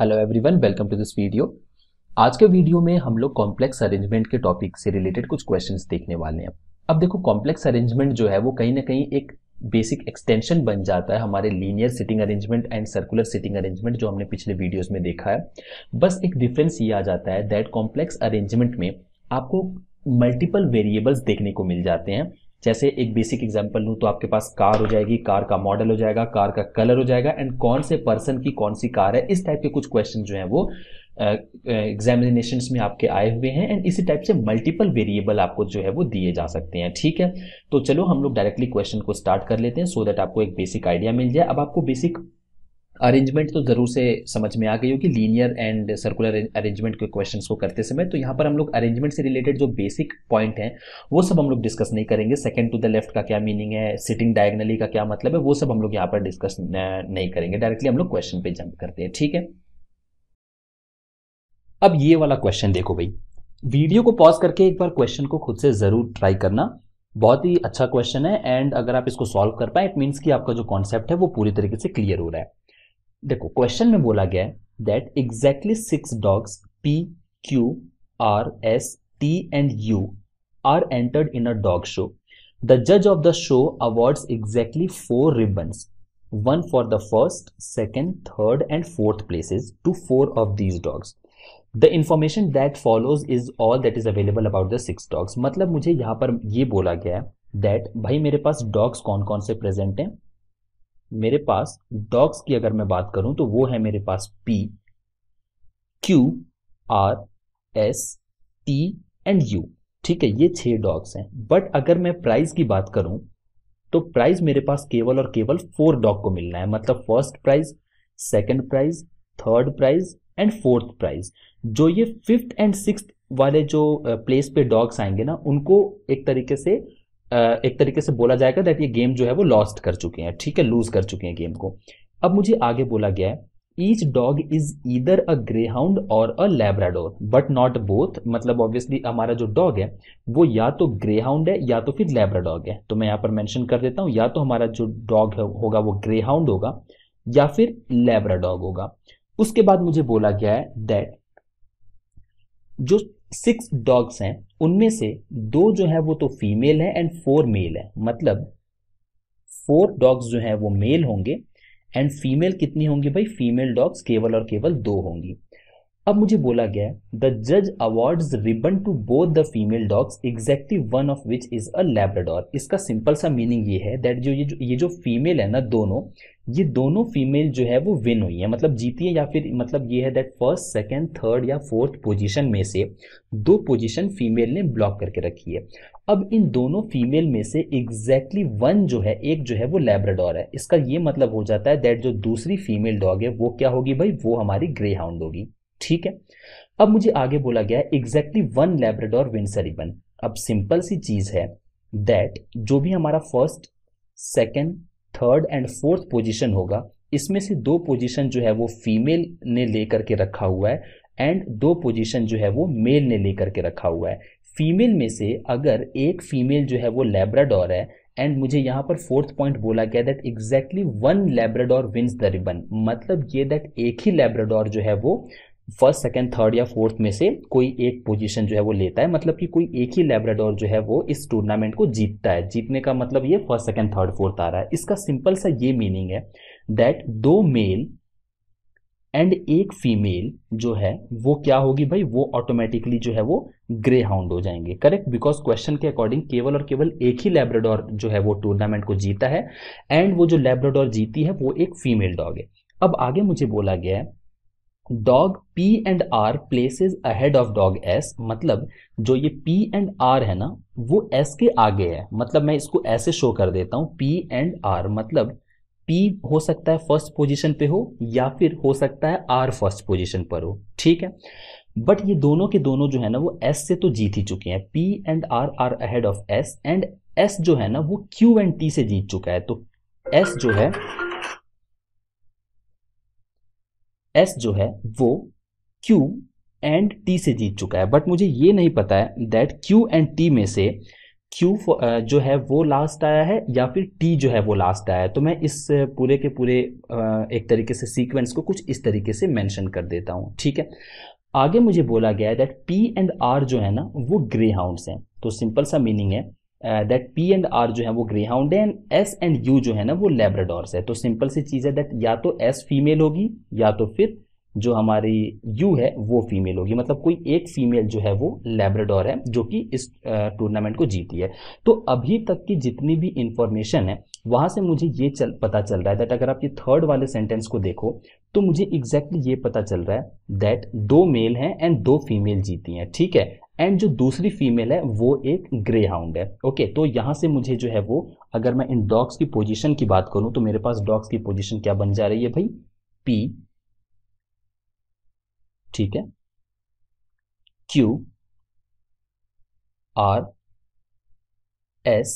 Hello everyone welcome to this video आज के video में हम लोग कॉम्प्लेक्स अरेंजमेंट के टॉपिक से रिलेटेड कुछ क्वेश्चंस देखने वाले हैं अब देखो कॉम्प्लेक्स अरेंजमेंट जो है वो कहीं ना कहीं एक बेसिक एक्सटेंशन बन जाता है हमारे linear sitting arrangement and circular sitting arrangement जो हमने पिछले वीडियोज में देखा है बस एक डिफरेंस ये आ जाता है दैट कॉम्प्लेक्स अरेंजमेंट में आपको मल्टीपल वेरिएबल्स देखने को मिल जाते हैं जैसे एक बेसिक एग्जाम्पल लूँ तो आपके पास कार हो जाएगी कार का मॉडल हो जाएगा कार का कलर हो जाएगा एंड कौन से पर्सन की कौन सी कार है इस टाइप के कुछ क्वेश्चन जो हैं वो एग्जामिनेशन uh, में आपके आए हुए हैं एंड इसी टाइप से मल्टीपल वेरिएबल आपको जो है वो दिए जा सकते हैं ठीक है तो चलो हम लोग डायरेक्टली क्वेश्चन को स्टार्ट कर लेते हैं सो so दैट आपको एक बेसिक आइडिया मिल जाए अब आपको बेसिक अरेंजमेंट तो ज़रूर से समझ में आ गई होगी लीनियर एंड सर्कुलर अरेंजमेंट के क्वेश्चंस को करते समय तो यहाँ पर हम लोग अरेंजमेंट से रिलेटेड जो बेसिक पॉइंट हैं वो सब हम लोग डिस्कस नहीं करेंगे सेकंड टू द लेफ्ट का क्या मीनिंग है सिटिंग डायगनली का क्या मतलब है वो सब हम लोग यहाँ पर डिस्कस नहीं करेंगे डायरेक्टली हम लोग क्वेश्चन पे जंप करते हैं ठीक है अब ये वाला क्वेश्चन देखो भाई वीडियो को पॉज करके एक बार क्वेश्चन को खुद से ज़रूर ट्राई करना बहुत ही अच्छा क्वेश्चन है एंड अगर आप इसको सॉल्व कर पाए इट मीन्स कि आपका जो कॉन्सेप्ट है वो पूरी तरीके से क्लियर हो रहा है देखो क्वेश्चन में बोला गया है that exactly six dogs P Q R S T and U are entered in a dog show the जज of the show award exactly four ribbon one for the first second third and fourth places to four of these dogs the information that follows is all that is available about the six dogs मतलब मुझे यहां पर यह बोला गया है that भाई मेरे पास डॉग्स कौन कौन से प्रेजेंट हैं मेरे पास डॉग्स की अगर मैं बात करूं तो वो है मेरे पास P Q R S T and U ठीक है ये छह डॉग्स हैं बट अगर मैं प्राइस की बात करूं तो प्राइस मेरे पास केवल और केवल फोर डॉग को मिलना है मतलब first prize second prize third prize and fourth prize जो ये फिफ्थ एंड सिक्स वाले जो प्लेस पे डॉग्स आएंगे ना उनको एक तरीके से एक तरीके से बोला जाएगा दैट ये गेम जो है वो लॉस्ट कर चुके हैं ठीक है लूज कर चुके हैं गेम को अब मुझे आगे बोला गया है each dog is either a hound or a Labrador but not both मतलब ऑब्वियसली हमारा जो डॉग है वो या तो ग्रे हाउंड है या तो फिर लेब्राडॉग है तो मैं यहाँ पर मैंशन कर देता हूँ या तो हमारा जो डॉग होगा वो ग्रे हाउंड होगा या फिर लेब्राडॉग होगा उसके बाद मुझे बोला गया है दैट जो सिक्स डॉग्स हैं उनमें से दो जो है वो तो फीमेल है एंड फोर मेल है मतलब फोर डॉग्स जो है वो मेल होंगे एंड फीमेल कितनी होंगी भाई फीमेल डॉग्स केवल और केवल दो होंगी अब मुझे बोला गया द जज award ribbon to both the female dogs exactly one of which is a Labrador इसका सिंपल सा मीनिंग ये है दैट जो ये जो ये जो फीमेल है ना दोनों ये दोनों फीमेल जो है वो विन हुई है मतलब जीती है या फिर मतलब ये है दैट फर्स्ट सेकंड थर्ड या फोर्थ पोजीशन में से दो पोजीशन फीमेल ने ब्लॉक करके रखी है अब इन दोनों फीमेल में से एग्जैक्टली exactly वन जो है एक जो है वो लेब्राडोर है इसका ये मतलब हो जाता है दैट जो दूसरी फीमेल डॉग है वो क्या होगी भाई वो हमारी ग्रे हाउंड होगी ठीक है अब मुझे आगे बोला गया exactly one Labrador wins a ribbon अब सिंपल सी चीज है दैट जो भी हमारा first second third and fourth position होगा इसमें से दो पोजिशन जो है वो फीमेल ने लेकर के रखा हुआ है एंड दो पोजिशन जो है वो मेल ने लेकर के रखा हुआ है फीमेल में से अगर एक फीमेल जो है वो लेब्राडोर है एंड मुझे यहां पर फोर्थ पॉइंट बोला गया that exactly one Labrador wins the ribbon मतलब ये दैट एक ही लेब्राडोर जो है वो फर्स्ट सेकंड थर्ड या फोर्थ में से कोई एक पोजीशन जो है वो लेता है मतलब कि कोई एक ही लेब्राडोर जो है वो इस टूर्नामेंट को जीतता है जीतने का मतलब ये फर्स्ट सेकंड थर्ड फोर्थ आ रहा है इसका सिंपल सा ये मीनिंग है दैट दो मेल एंड एक फीमेल जो है वो क्या होगी भाई वो ऑटोमेटिकली जो है वो ग्रे हाउंड हो जाएंगे करेक्ट बिकॉज क्वेश्चन के अकॉर्डिंग केवल और केवल एक ही लेब्रेडोर जो है वो टूर्नामेंट को जीता है एंड वो जो लेब्राडोर जीती है वो एक फीमेल डॉग है अब आगे मुझे बोला गया है dog P and R places ahead of dog S मतलब जो ये पी एंड आर है ना वो एस के आगे है मतलब मैं इसको ऐसे शो कर देता हूँ पी एंड आर मतलब P हो सकता है फर्स्ट पोजीशन पे हो या फिर हो सकता है आर फर्स्ट पोजीशन पर हो ठीक है बट ये दोनों के दोनों जो है ना वो एस से तो जीत ही चुके हैं P and R are ahead of S and S जो है ना वो क्यू एंड टी से जीत चुका है तो एस जो है एस जो है वो क्यू एंड टी से जीत चुका है बट मुझे ये नहीं पता है दैट क्यू एंड टी में से क्यू जो है वो लास्ट आया है या फिर टी जो है वो लास्ट आया है तो मैं इस पूरे के पूरे एक तरीके से सीक्वेंस को कुछ इस तरीके से मेंशन कर देता हूँ ठीक है आगे मुझे बोला गया है दैट पी एंड आर जो है ना वो ग्रे हाउंड्स हैं तो सिंपल सा मीनिंग है दैट पी एंड आर जो है वो ग्रेहाउंड है एंड एस एंड यू जो है ना वो लेब्राडोर्स है तो सिंपल सी चीज़ है दैट या तो एस फीमेल होगी या तो फिर जो हमारी यू है वो फीमेल होगी मतलब कोई एक फीमेल जो है वो लेब्राडोर है जो कि इस टूर्नामेंट को जीती है तो अभी तक की जितनी भी इंफॉर्मेशन है वहां से मुझे ये चल पता चल रहा है दैट अगर आप ये थर्ड वाले सेंटेंस को देखो तो मुझे एग्जैक्टली exactly ये पता चल रहा है दैट दो मेल हैं एंड दो फीमेल जीती हैं ठीक है एंड जो दूसरी फीमेल है वो एक ग्रे हाउंड है ओके तो यहाँ से मुझे जो है वो अगर मैं इन डॉग्स की पोजीशन की बात करूँ तो मेरे पास डॉग्स की पोजीशन क्या बन जा रही है भाई पी ठीक है Q R S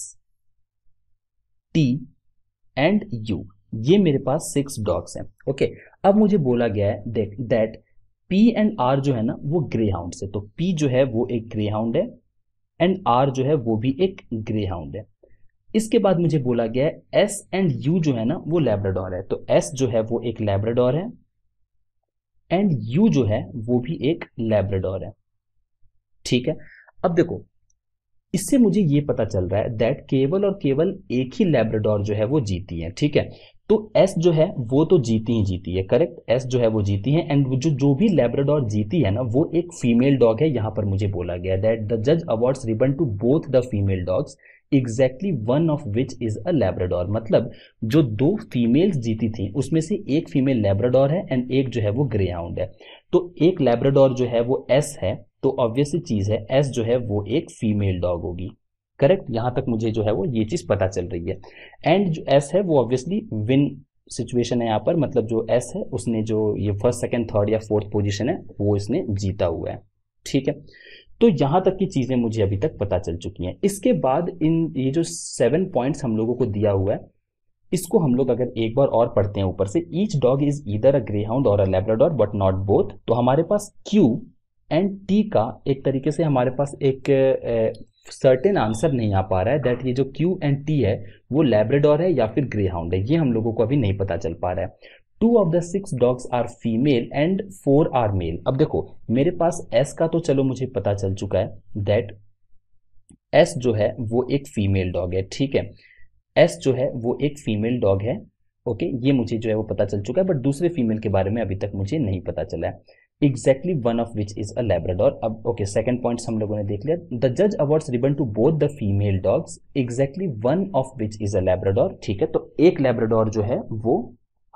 T and U ये मेरे पास सिक्स डॉग्स हैं ओके अब मुझे बोला गया है दैट पी एंड आर जो है ना वो ग्रे हाउंड से तो पी जो है वो एक ग्रे हाउंड है एंड आर जो है वो भी एक ग्रे हाउंड है इसके बाद मुझे बोला गया है एस एंड यू जो है ना वो लेब्राडोर है तो एस जो है वो एक लेब्राडोर है एंड यू जो है वो भी एक लेब्राडोर है ठीक है अब देखो इससे मुझे ये पता चल रहा है दैट केवल और केवल एक ही लेब्राडोर जो है वो जीती है ठीक है तो एस जो है वो तो जीती ही जीती है करेक्ट एस जो है वो जीती है एंड जो जो भी लेबराडोर जीती है ना वो एक फीमेल डॉग है यहाँ पर मुझे बोला गया दैट द जज awards ribbon to both the female dogs exactly one of which is a Labrador मतलब जो दो फीमेल्स जीती थी उसमें से एक फीमेल लेबराडोर है एंड एक जो है वो ग्रेहाउंड है तो एक लेब्राडोर जो है वो एस है तो ऑब्वियसली चीज़ है एस जो है वो एक फीमेल डॉग होगी करेक्ट यहाँ तक मुझे जो है वो ये चीज़ पता चल रही है एंड जो एस है वो ऑब्वियसली विन सिचुएशन है यहाँ पर मतलब जो एस है उसने जो ये फर्स्ट सेकेंड थर्ड या फोर्थ पोजिशन है वो इसने जीता हुआ है ठीक है तो यहाँ तक की चीज़ें मुझे अभी तक पता चल चुकी हैं इसके बाद इन ये जो सेवन पॉइंट्स हम लोगों को दिया हुआ है इसको हम लोग अगर एक बार और पढ़ते हैं ऊपर से ईच डॉग इज इधर a greyhound or a Labrador but not both तो हमारे पास क्यू एंड टी का एक तरीके से हमारे पास एक सर्टेन आंसर नहीं आ पा रहा है दैट ये जो क्यू एंड टी है वो लेब्रेडोर है या फिर ग्रेहाउंड है ये हम लोगों को अभी नहीं पता चल पा रहा है two of the six dogs are female and four are male अब देखो मेरे पास एस का तो चलो मुझे पता चल चुका है दैट एस जो है वो एक फीमेल डॉग है ठीक है एस जो है वो एक फीमेल डॉग है ओके ये मुझे जो है वो पता चल चुका है बट दूसरे फीमेल के बारे में अभी तक मुझे नहीं पता चला है exactly one of which is a अब ओके सेकंड पॉइंट हम लोगों ने देख लिया द जज award ribbon to both the female dogs exactly one of which is a ठीक है तो एक लेब्राडोर जो है वो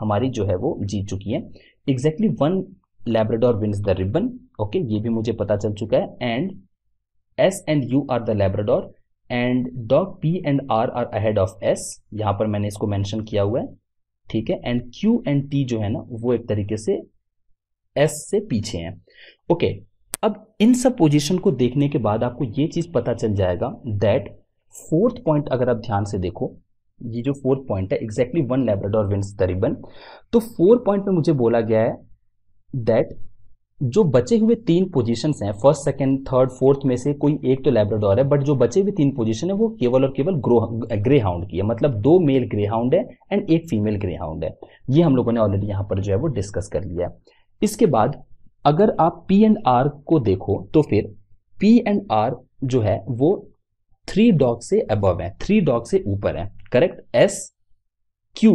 हमारी जो है वो जीत चुकी है exactly one Labrador wins the ribbon okay ये भी मुझे पता चल चुका है and S and U are the Labrador and dog P and R are ahead of S यहां पर मैंने इसको मैंशन किया हुआ है ठीक है एंड क्यू एंड टी जो है ना वो एक तरीके से एस से पीछे हैं ओके अब इन सब पोजीशन को देखने के बाद आपको ये चीज़ पता चल जाएगा दैट फोर्थ पॉइंट अगर आप ध्यान से देखो ये जो फोर्थ पॉइंट है एग्जैक्टली वन लेब्राडोर विंस तरीबन तो फोर्थ पॉइंट में मुझे बोला गया है दैट जो बचे हुए तीन पोजीशन हैं फर्स्ट सेकंड थर्ड फोर्थ में से कोई एक तो लेब्राडोर है बट जो बचे हुए तीन पोजीशन है वो केवल और केवल ग्रे हाउंड की है मतलब दो मेल ग्रे हाउंड है एंड एक फीमेल ग्रे हाउंड है ये हम लोगों ने ऑलरेडी यहाँ पर जो है वो डिस्कस कर लिया है इसके बाद अगर आप पी एंड आर को देखो तो फिर पी एंड आर जो है वो थ्री डॉग से अबव है थ्री डॉग से ऊपर है correct S Q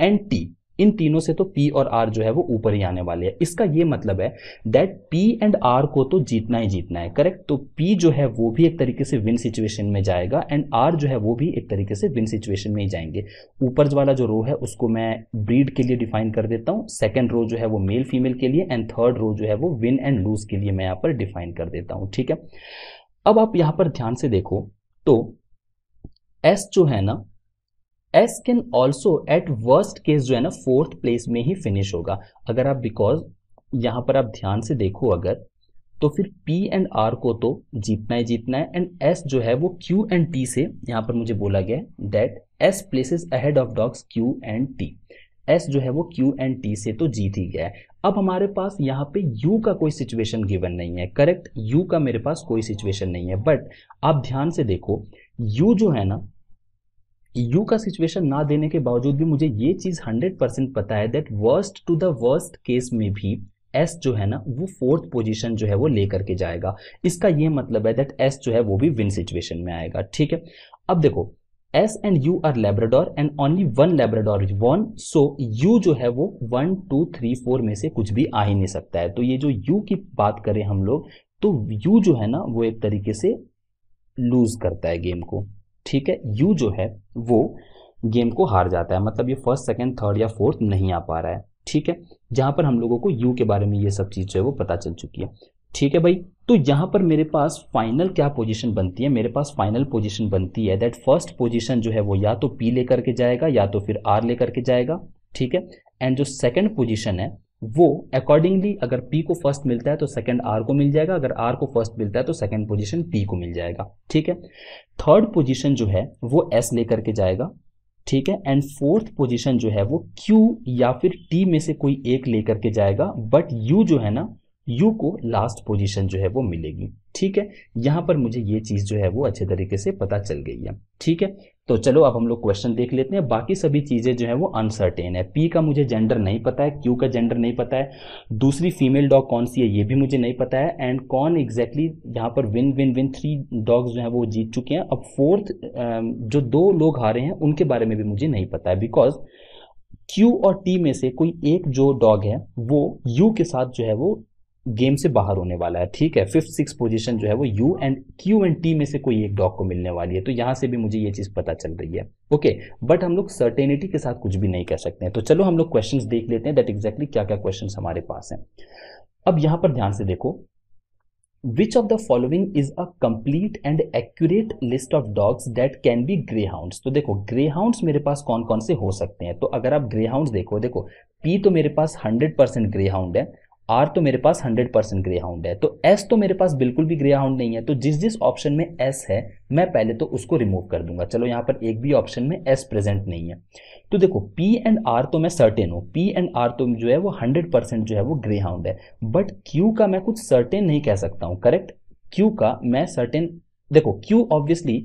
and T इन तीनों से तो P और R जो है वो ऊपर ही आने वाले हैं इसका ये मतलब है दैट P एंड R को तो जीतना ही जीतना है करेक्ट तो P जो है वो भी एक तरीके से विन सिचुएशन में जाएगा एंड R जो है वो भी एक तरीके से विन सिचुएशन में ही जाएंगे ऊपर वाला जो रो है उसको मैं ब्रीड के लिए डिफाइन कर देता हूँ सेकेंड रो जो है वो मेल फीमेल के लिए एंड थर्ड रो जो है वो विन एंड लूज के लिए मैं यहाँ पर डिफाइन कर देता हूँ ठीक है अब आप यहाँ पर ध्यान से देखो तो एस जो है ना S can also at worst case जो है ना फोर्थ प्लेस में ही फिनिश होगा अगर आप बिकॉज यहाँ पर आप ध्यान से देखो अगर तो फिर P एंड R को तो जीतना ही जीतना है एंड S जो है वो Q एंड T से यहाँ पर मुझे बोला गया that S places ahead of dogs Q and T S जो है वो Q एंड T से तो जीत ही गया है अब हमारे पास यहाँ पे U का कोई सिचुएशन गिवन नहीं है करेक्ट U का मेरे पास कोई सिचुएशन नहीं है बट आप ध्यान से देखो U जो है ना यू का सिचुएशन ना देने के बावजूद भी मुझे ये चीज 100 परसेंट पता है that worst to the worst case में भी एस जो है ना वो फोर्थ पोजीशन जो है वो लेकर के जाएगा इसका ये मतलब है दैट एस जो है वो भी विन सिचुएशन में आएगा ठीक है अब देखो S and U are Labrador and only one is one so U जो है वो वन टू थ्री फोर में से कुछ भी आ ही नहीं सकता है तो ये जो यू की बात करें हम लोग तो यू जो है ना वो एक तरीके से लूज करता है गेम को ठीक है यू जो है वो गेम को हार जाता है मतलब ये फर्स्ट सेकेंड थर्ड या फोर्थ नहीं आ पा रहा है ठीक है जहां पर हम लोगों को यू के बारे में ये सब चीज़ जो है वो पता चल चुकी है ठीक है भाई तो यहां पर मेरे पास फाइनल क्या पोजीशन बनती है मेरे पास फाइनल पोजीशन बनती है दैट फर्स्ट पोजीशन जो है वो या तो पी लेकर के जाएगा या तो फिर आर लेकर के जाएगा ठीक है एंड जो सेकंड पोजीशन है वो अकॉर्डिंगली अगर पी को फर्स्ट मिलता है तो सेकंड आर को मिल जाएगा अगर आर को फर्स्ट मिलता है तो सेकंड पोजीशन पी को मिल जाएगा ठीक है थर्ड पोजीशन जो है वो एस लेकर के जाएगा ठीक है एंड फोर्थ पोजीशन जो है वो क्यू या फिर टी में से कोई एक लेकर के जाएगा बट यू जो है ना यू को लास्ट पोजीशन जो है वो मिलेगी ठीक है यहाँ पर मुझे ये चीज़ जो है वो अच्छे तरीके से पता चल गई है ठीक है तो चलो अब हम लोग क्वेश्चन देख लेते हैं बाकी सभी चीज़ें जो है वो अनसर्टेन है पी का मुझे जेंडर नहीं पता है क्यू का जेंडर नहीं पता है दूसरी फीमेल डॉग कौन सी है ये भी मुझे नहीं पता है एंड कौन एग्जैक्टली exactly यहाँ पर win win win three dogs जो है वो जीत चुके हैं अब फोर्थ जो दो लोग हारे हैं उनके बारे में भी मुझे नहीं पता है बिकॉज क्यू और टी में से कोई एक जो डॉग है वो यू के साथ जो है वो गेम से बाहर होने वाला है ठीक है फिफ्थ सिक्स पोजीशन जो है वो U and Q and T में से कोई एक डॉग को मिलने वाली है तो यहाँ से भी मुझे ये चीज़ पता चल रही है ओके बट हम लोग सर्टेनिटी के साथ कुछ भी नहीं कह सकते हैं तो चलो हम लोग क्वेश्चन देख लेते हैं दैट एग्जैक्टली exactly क्या क्या क्वेश्चन हमारे पास है अब यहाँ पर ध्यान से देखो which of the following is a complete and accurate list of dogs that can be greyhounds तो देखो greyhounds मेरे पास कौन कौन से हो सकते हैं तो अगर आप greyhounds देखो देखो P तो मेरे पास 100% greyhound है आर तो मेरे पास 100 परसेंट ग्रे हाउंड है तो एस तो मेरे पास बिल्कुल भी ग्रे हाउंड नहीं है तो जिस जिस ऑप्शन में एस है मैं पहले तो उसको रिमूव कर दूंगा चलो यहां पर एक भी ऑप्शन में एस प्रेजेंट नहीं है तो देखो पी एंड आर तो मैं सर्टेन हूं पी एंड आर तो जो है वो हंड्रेड परसेंट जो है वो ग्रे हाउंड है बट क्यू का मैं कुछ सर्टेन नहीं कह सकता हूं करेक्ट क्यू का मैं सर्टेन देखो क्यू ऑब्वियसली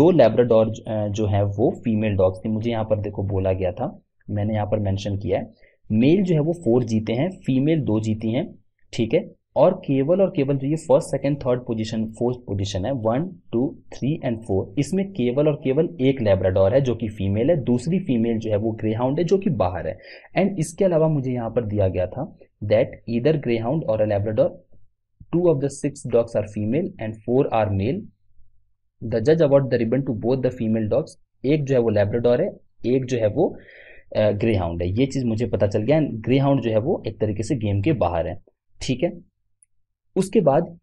दो लेब्राडोर जो है वो फीमेल डॉग्स थी मुझे यहां पर देखो बोला गया था मैंने यहां पर मैंशन किया है मेल जो है वो फोर जीते हैं फीमेल दो जीती हैं ठीक है और केवल और केवल जो ये first second third position fourth position है one two three and four इसमें केवल और केवल एक लेब्राडोर है जो कि फीमेल है दूसरी फीमेल जो है वो ग्रेहाउंड है जो कि बाहर है एंड इसके अलावा मुझे यहाँ पर दिया गया था that either greyhound or a Labrador two of the six dogs are female and four are male the जज award the ribbon to both the female dogs एक जो है वो लेब्राडोर है एक जो है वो ग्रे हाउंड है ये चीज़ मुझे पता चल गया ग्रे हाउंड जो है वो एक तरीके से गेम के बाहर है ठीक है उसके बाद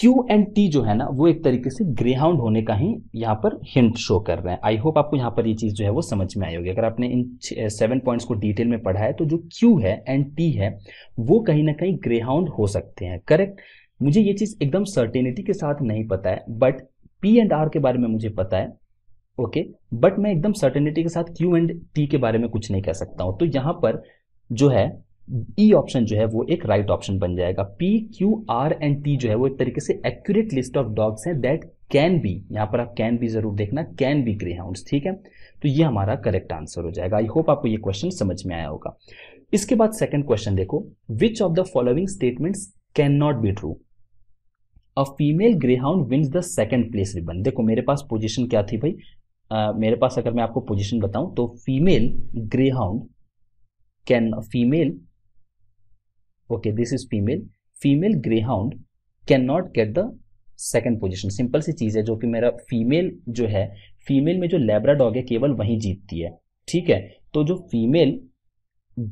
क्यू एंड टी जो है ना वो एक तरीके से ग्रेहाउंड होने का ही यहाँ पर हिंट शो कर रहे हैं आई होप आपको यहाँ पर ये चीज़ जो है वो समझ में आई होगी अगर आपने इन सेवन पॉइंट्स को डिटेल में पढ़ा है तो जो क्यू है एंड टी है वो कहीं ना कहीं ग्रे हाउंड हो सकते हैं करेक्ट मुझे ये चीज़ एकदम सर्टेनिटी के साथ नहीं पता है बट पी एंड आर के बारे में मुझे पता है ओके बट मैं एकदम सर्टेनिटी के साथ क्यू एंड टी के बारे में कुछ नहीं कह सकता हूं तो यहां पर जो है ई e ऑप्शन जो है वो एक राइट right ऑप्शन बन जाएगा P Q R and T जो है वो एक तरीके से एक्यूरेट लिस्ट ऑफ डॉग्स हैं दैट कैन बी यहां पर आप कैन बी जरूर देखना कैन बी ग्रे हाउंड ठीक है तो ये हमारा करेक्ट आंसर हो जाएगा आई होप आपको ये क्वेश्चन समझ में आया होगा इसके बाद सेकेंड क्वेश्चन देखो which of the following statements can not be true a female greyhound wins the second place ribbon देखो मेरे पास पोजीशन क्या थी भाई मेरे पास अगर मैं आपको पोजीशन बताऊं तो female greyhound can female okay this is female female greyhound can not get the second position simple सी चीज़ है जो कि मेरा फीमेल जो है फीमेल में जो लेबरा डॉग है केवल वहीं जीतती है ठीक है तो जो फीमेल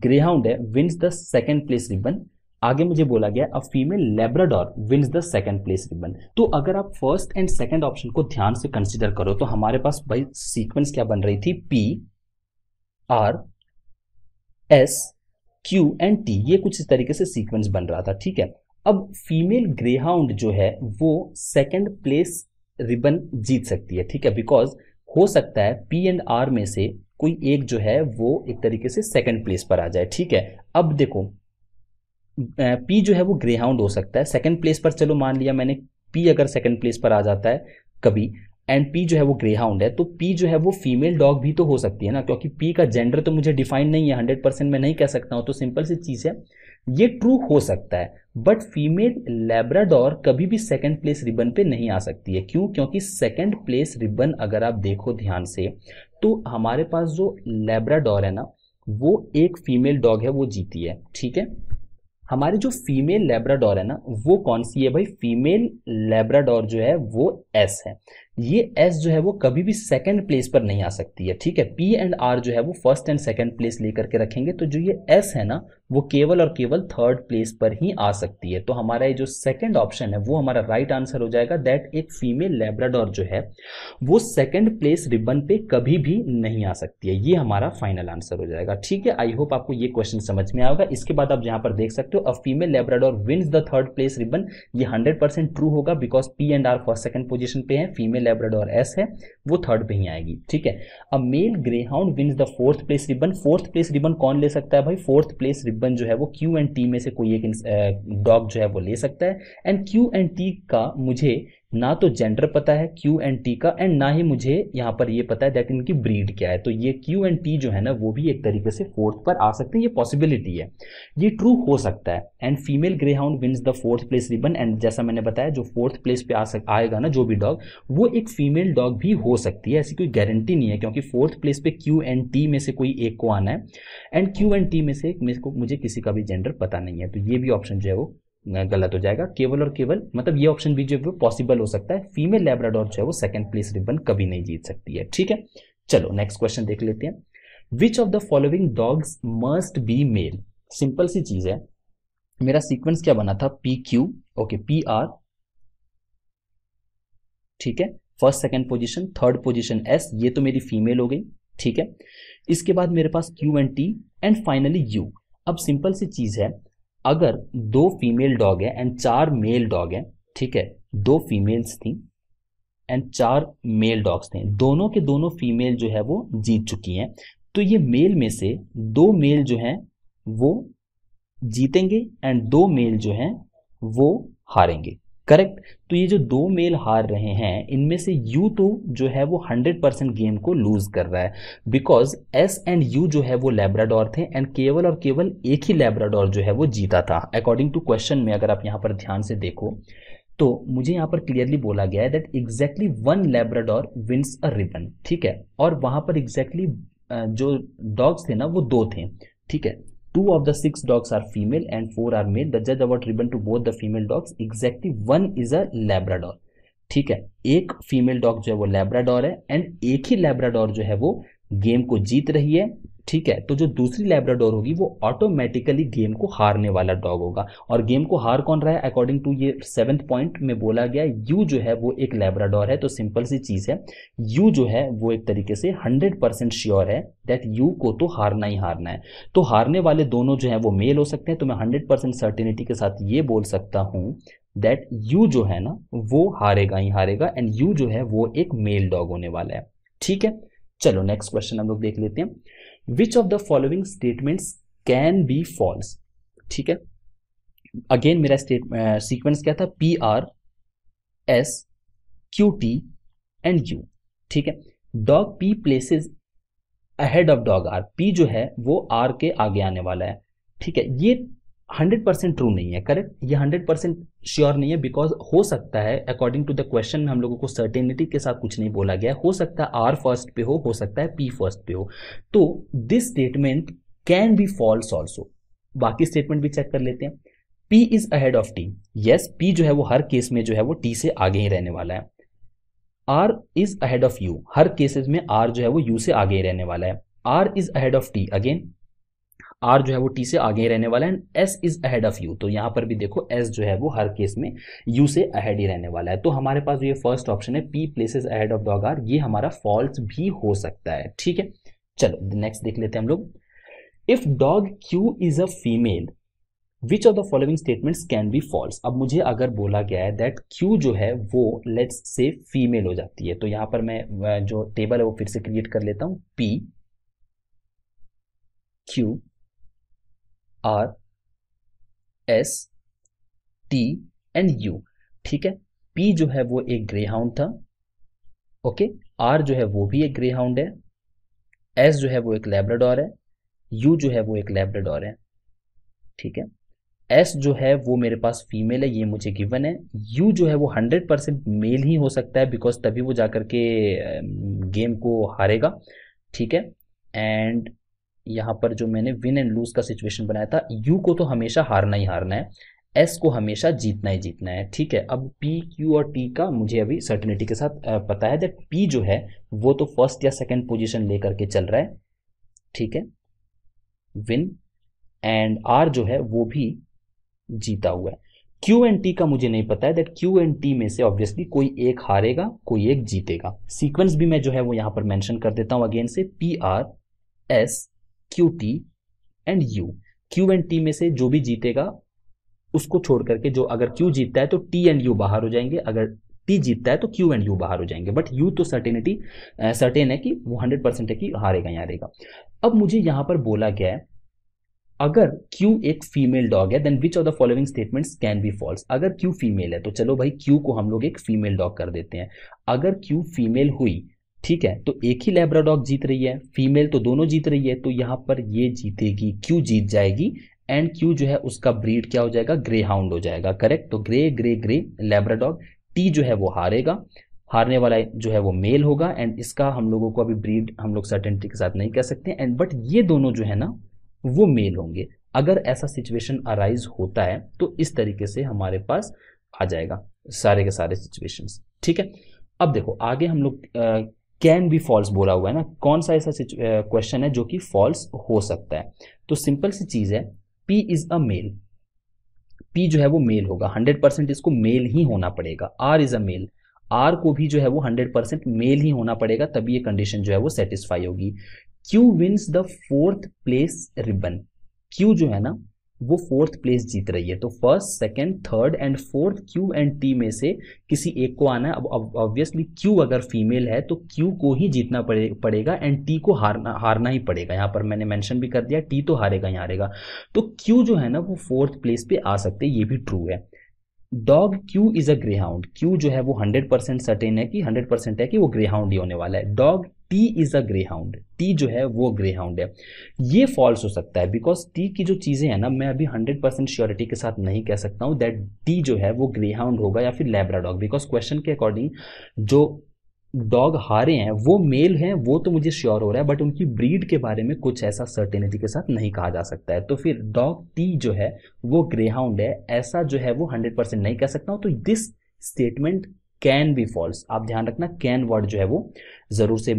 ग्रेहाउंड है wins the second place ribbon आगे मुझे बोला गया a female Labrador wins the second place ribbon तो अगर आप फर्स्ट एंड सेकंड ऑप्शन को ध्यान से कंसीडर करो तो हमारे पास भाई सीक्वेंस क्या बन रही थी P R S Q and T ये कुछ इस तरीके से सीक्वेंस बन रहा था ठीक है अब फीमेल ग्रेहाउंड जो है वो सेकंड प्लेस रिबन जीत सकती है ठीक है बिकॉज हो सकता है पी एंड आर में से कोई एक जो है वो एक तरीके से सेकंड प्लेस पर आ जाए ठीक है अब देखो पी जो है वो ग्रेहाउंड हो सकता है सेकंड प्लेस पर चलो मान लिया मैंने पी अगर सेकंड प्लेस पर आ जाता है कभी एंड पी जो है वो ग्रेहाउंड है तो पी जो है वो फीमेल डॉग भी तो हो सकती है ना क्योंकि पी का जेंडर तो मुझे डिफाइन नहीं है हंड्रेड परसेंट मैं नहीं कह सकता हूँ तो सिंपल सी चीज़ है ये ट्रू हो सकता है बट फीमेल लेब्राडोर कभी भी सेकंड प्लेस रिबन पे नहीं आ सकती है क्यों क्योंकि सेकंड प्लेस रिबन अगर आप देखो ध्यान से तो हमारे पास जो लेब्राडोर है ना वो एक फीमेल डॉग है वो जीती है ठीक है हमारे जो फीमेल लेब्राडोर है ना वो कौन सी है भाई फीमेल लेब्राडोर जो है वो एस है ये एस जो है वो कभी भी सेकंड प्लेस पर नहीं आ सकती है ठीक है पी एंड आर जो है वो फर्स्ट एंड सेकेंड प्लेस लेकर के रखेंगे तो जो ये एस है ना वो केवल और केवल थर्ड प्लेस पर ही आ सकती है तो हमारा ये जो सेकंड ऑप्शन है वो हमारा राइट right आंसर हो जाएगा दैट एक फीमेल लेब्राडोर जो है वो सेकंड प्लेस रिबन पे कभी भी नहीं आ सकती है ये हमारा फाइनल आंसर हो जाएगा ठीक है आई होप आपको ये क्वेश्चन समझ में आएगा इसके बाद आप जहां पर देख सकते हो a female Labrador wins the third place ribbon ये हंड्रेड ट्रू होगा because P and R first second position पे है फीमेल लेब्राडोर एस है वो थर्ड पे ही आएगी ठीक है a male greyhound wins the fourth place ribbon fourth place ribbon कौन ले सकता है भाई फोर्थ प्लेस रिबन जो है वो क्यू एंड टी में से कोई एक डॉग जो है वो ले सकता है एंड क्यू एंड टी का मुझे ना तो जेंडर पता है क्यू एंड टी का एंड ना ही मुझे यहाँ पर ये पता है दैट इनकी ब्रीड क्या है तो ये क्यू एंड टी जो है ना वो भी एक तरीके से फोर्थ पर आ सकते हैं ये पॉसिबिलिटी है ये ट्रू हो सकता है and female greyhound wins the fourth place ribbon and जैसा मैंने बताया जो फोर्थ प्लेस पे आ सक आएगा ना जो भी डॉग वो एक फीमेल डॉग भी हो सकती है ऐसी कोई गारंटी नहीं है क्योंकि फोर्थ प्लेस पे क्यू एंड टी में से कोई एक को आना है एंड क्यू एंड टी में से मुझे किसी का भी जेंडर पता नहीं है तो ये भी ऑप्शन जो है वो गलत हो जाएगा केवल और केवल मतलब ये ऑप्शन भी जो है पॉसिबल हो सकता है फीमेल लेब्राडोर जो है वो सेकंड प्लेस रिबन कभी नहीं जीत सकती है ठीक है चलो नेक्स्ट क्वेश्चन देख लेते हैं which of the following dogs must be male simple सी चीज है मेरा सीक्वेंस क्या बना था P Q okay P R ठीक है first second position third position S ये तो मेरी फीमेल हो गई ठीक है इसके बाद मेरे पास Q and T and finally U अब सिंपल सी चीज है अगर दो फीमेल डॉग है एंड चार मेल डॉग है ठीक है दो फीमेल्स थी एंड चार मेल डॉग्स थे दोनों के दोनों फीमेल जो है वो जीत चुकी हैं तो ये मेल में से दो मेल जो हैं वो जीतेंगे एंड दो मेल जो हैं वो हारेंगे करेक्ट तो ये जो दो मेल हार रहे हैं इनमें से यू तो जो है वो 100 परसेंट गेम को लूज कर रहा है बिकॉज एस एंड यू जो है वो लेब्राडोर थे एंड केवल और केवल एक ही लेब्राडोर जो है वो जीता था अकॉर्डिंग टू क्वेश्चन में अगर आप यहाँ पर ध्यान से देखो तो मुझे यहाँ पर क्लियरली बोला गया है that exactly one Labrador wins a ribbon ठीक है और वहां पर एग्जैक्टली exactly जो डॉग्स थे ना वो दो थे ठीक है two of the six dogs are female and four are male the जज award ribbon to both the female dogs exactly one is a Labrador ठीक है एक फीमेल डॉग जो है वो लेब्राडोर है एंड एक ही लेब्राडोर जो है वो गेम को जीत रही है ठीक है तो जो दूसरी लेब्राडोर होगी वो ऑटोमेटिकली गेम को हारने वाला डॉग होगा और गेम को हार कौन रहा है अकॉर्डिंग टू ये सेवेंथ पॉइंट में बोला गया यू जो है वो एक लेब्राडोर है तो सिंपल सी चीज है यू जो है वो एक तरीके से हंड्रेड परसेंट श्योर है दैट यू को तो हारना ही हारना है तो हारने वाले दोनों जो है वो मेल हो सकते हैं तो मैं हंड्रेड परसेंट सर्टिनिटी के साथ ये बोल सकता हूं दैट यू जो है ना वो हारेगा ही हारेगा एंड यू जो है वो एक मेल डॉग होने वाला है ठीक है चलो नेक्स्ट क्वेश्चन हम लोग देख लेते हैं which of the following statements can be false ठीक है अगेन मेरा स्टेट सीक्वेंस क्या था P R S Q T and U ठीक है dog P places ahead of dog R P जो है वो आर के आगे आने वाला है ठीक है ये हंड्रेड परसेंट ट्रू नहीं है करेक्ट ये हंड्रेड परसेंट श्योर नहीं है बिकॉज हो सकता है अकॉर्डिंग टू द क्वेश्चन में हम लोगों को सर्टेनिटी के साथ कुछ नहीं बोला गया हो सकता है आर फर्स्ट पे हो हो सकता है पी फर्स्ट पे हो तो this statement can be false also बाकी स्टेटमेंट भी चेक कर लेते हैं P is ahead of T yes P जो है वो हर केस में जो है वो टी से आगे ही रहने वाला है R is ahead of U हर केसेस में आर जो है वो यू से आगे ही रहने वाला है R is ahead of T again R जो है वो टी से आगे रहने वाला है and S is ahead of U तो यहां पर भी देखो एस जो है वो हर केस में यू से अहेड ही रहने वाला है तो हमारे पास जो ये फर्स्ट ऑप्शन है P places ahead of dog R ये हमारा फॉल्स भी हो सकता है ठीक है चलो नेक्स्ट देख लेते हैं हम लोग if dog Q is a female which of the following statements can be false अब मुझे अगर बोला गया है दैट क्यू जो है वो लेट्स से फीमेल हो जाती है तो यहां पर मैं जो टेबल है वो फिर से क्रिएट कर लेता हूं P Q R S T and U ठीक है पी जो है वो एक ग्रे हाउंड था ओके आर जो है वो भी एक ग्रे हाउंड है एस जो है वो एक लेब्राडोर है यू जो है वो एक लेब्राडोर है ठीक है एस जो है वो मेरे पास फीमेल है ये मुझे गिवन है यू जो है वो हंड्रेड परसेंट मेल ही हो सकता है बिकॉज तभी वो जाकर के गेम को हारेगा ठीक है एंड यहां पर जो मैंने विन एंड लूज का सिचुएशन बनाया था यू को तो हमेशा हारना ही हारना है एस को हमेशा जीतना ही जीतना है ठीक है अब पी क्यू और टी का मुझे अभी सर्टिनिटी के साथ पता है दैट पी जो है वो तो फर्स्ट या सेकेंड पोजिशन लेकर के चल रहा है ठीक है विन एंड आर जो है वो भी जीता हुआ है क्यू एंड टी का मुझे नहीं पता है दैट क्यू एंड टी में से ऑब्वियसली कोई एक हारेगा कोई एक जीतेगा सीक्वेंस भी मैं जो है वो यहां पर मेंशन कर देता हूं अगेन से P R S Q T and U Q and T में से जो भी जीतेगा उसको छोड़ करके जो अगर क्यू जीतता है तो टी एंड यू बाहर हो जाएंगे अगर टी जीतता है तो क्यू एंड यू बाहर हो जाएंगे बट यू तो सर्टेनिटी सर्टेन है कि वो हंड्रेड परसेंट है कि हारेगा या हारेगा अब मुझे यहां पर बोला गया है अगर Q एक फीमेल डॉग है then which of the following statements can be false अगर Q फीमेल है तो चलो भाई Q को हम लोग एक फीमेल डॉग कर देते हैं अगर Q फीमेल हुई ठीक है तो एक ही लेब्राडॉग जीत रही है फीमेल तो दोनों जीत रही है तो यहाँ पर ये जीतेगी क्यों जीत जाएगी एंड क्यू जो है उसका ब्रीड क्या हो जाएगा ग्रे हाउंड हो जाएगा करेक्ट तो grey grey grey Labrador T जो है वो हारेगा हारने वाला जो है वो मेल होगा एंड इसका हम लोगों को अभी ब्रीड हम लोग सर्टेनिटी के साथ नहीं कह सकते एंड बट ये दोनों जो है ना वो मेल होंगे अगर ऐसा सिचुएशन अराइज होता है तो इस तरीके से हमारे पास आ जाएगा सारे के सारे सिचुएशंस ठीक है अब देखो आगे हम लोग कैन बी फॉल्स बोला हुआ है ना कौन सा ऐसा क्वेश्चन है जो कि फॉल्स हो सकता है तो सिंपल सी चीज़ है P is a male P जो है वो मेल होगा हंड्रेड परसेंट इसको मेल ही होना पड़ेगा R is a male R को भी जो है वो हंड्रेड परसेंट मेल ही होना पड़ेगा तभी ये कंडीशन जो है वो सेटिस्फाई होगी Q wins the fourth place ribbon Q जो है ना वो फोर्थ प्लेस जीत रही है तो first second third and fourth Q and T में से किसी एक को आना है अब ऑब्वियसली क्यू अगर फीमेल है तो क्यू को ही जीतना पड़े, पड़ेगा एंड टी को हारना हारना ही पड़ेगा यहाँ पर मैंने मेंशन भी कर दिया टी तो हारेगा ही हारेगा तो क्यू जो है ना वो फोर्थ प्लेस पे आ सकते ये भी ट्रू है dog Q is a greyhound Q जो है वो हंड्रेड परसेंट सर्टेन है कि हंड्रेड परसेंट है कि वो ग्रेहाउंड ही होने वाला है dog T is a greyhound T जो है वो ग्रे हाउंड है ये फॉल्स हो सकता है बिकॉज टी की जो चीज़ें हैं ना मैं अभी 100% परसेंट श्योरिटी के साथ नहीं कह सकता हूं दैट टी जो है वो ग्रे हाउंड होगा या फिर लेब्राडॉग बिकॉज क्वेश्चन के अकॉर्डिंग जो डॉग हारे हैं वो मेल हैं वो तो मुझे श्योर हो रहा है बट उनकी ब्रीड के बारे में कुछ ऐसा सर्टेनिटी के साथ नहीं कहा जा सकता है तो फिर डॉग टी जो है वो ग्रेहाउंड है ऐसा जो है वो हंड्रेड परसेंट नहीं कह सकता हूँ तो this statement can be false आप ध्यान रखना कैन वर्ड जो है वो ज़रूर से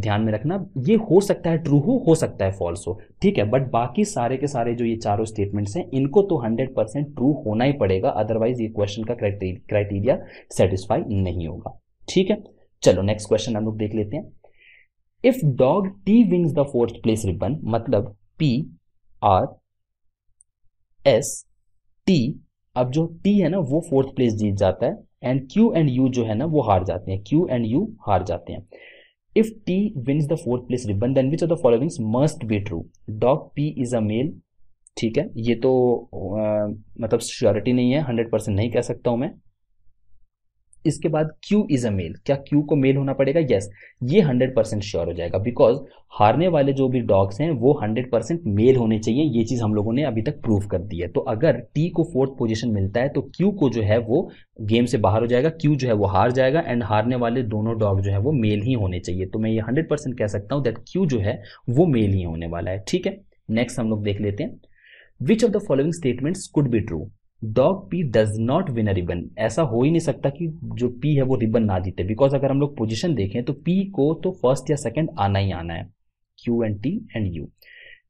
ध्यान में रखना ये हो सकता है ट्रू हो हो सकता है फॉल्स हो ठीक है बट बाकी सारे के सारे जो ये चारों स्टेटमेंट्स हैं इनको तो हंड्रेड परसेंट ट्रू होना ही पड़ेगा अदरवाइज ये क्वेश्चन का क्राइटेरिया सेटिस्फाई नहीं होगा ठीक है चलो नेक्स्ट क्वेश्चन हम लोग देख लेते हैं if dog T wins the fourth place ribbon मतलब पी आर एस टी अब जो टी है ना वो फोर्थ प्लेस जीत जाता है एंड क्यू एंड यू जो है ना वो हार जाते हैं क्यू एंड यू हार जाते हैं if T wins the fourth place ribbon then which of the followings must be true dog P is a male ठीक है ये तो आ, मतलब श्योरिटी नहीं है हंड्रेड परसेंट नहीं कह सकता हूं मैं इसके बाद Q इज अ मेल क्या Q को मेल होना पड़ेगा यस yes, ये 100 परसेंट श्योर हो जाएगा बिकॉज हारने वाले जो भी डॉग्स हैं वो 100 परसेंट मेल होने चाहिए ये चीज़ हम लोगों ने अभी तक प्रूव कर दी है तो अगर T को फोर्थ पोजिशन मिलता है तो Q को जो है वो गेम से बाहर हो जाएगा Q जो है वो हार जाएगा एंड हारने वाले दोनों डॉग जो है वो मेल ही होने चाहिए तो मैं ये हंड्रेड कह सकता हूँ दैट क्यू जो है वो मेल ही होने वाला है ठीक है नेक्स्ट हम लोग देख लेते हैं which of the following statements could be true dog P does not win a ribbon ऐसा हो ही नहीं सकता कि जो पी है वो रिबन ना जीते बिकॉज अगर हम लोग पोजिशन देखें तो पी को तो फर्स्ट या सेकेंड आना ही आना है Q and T and U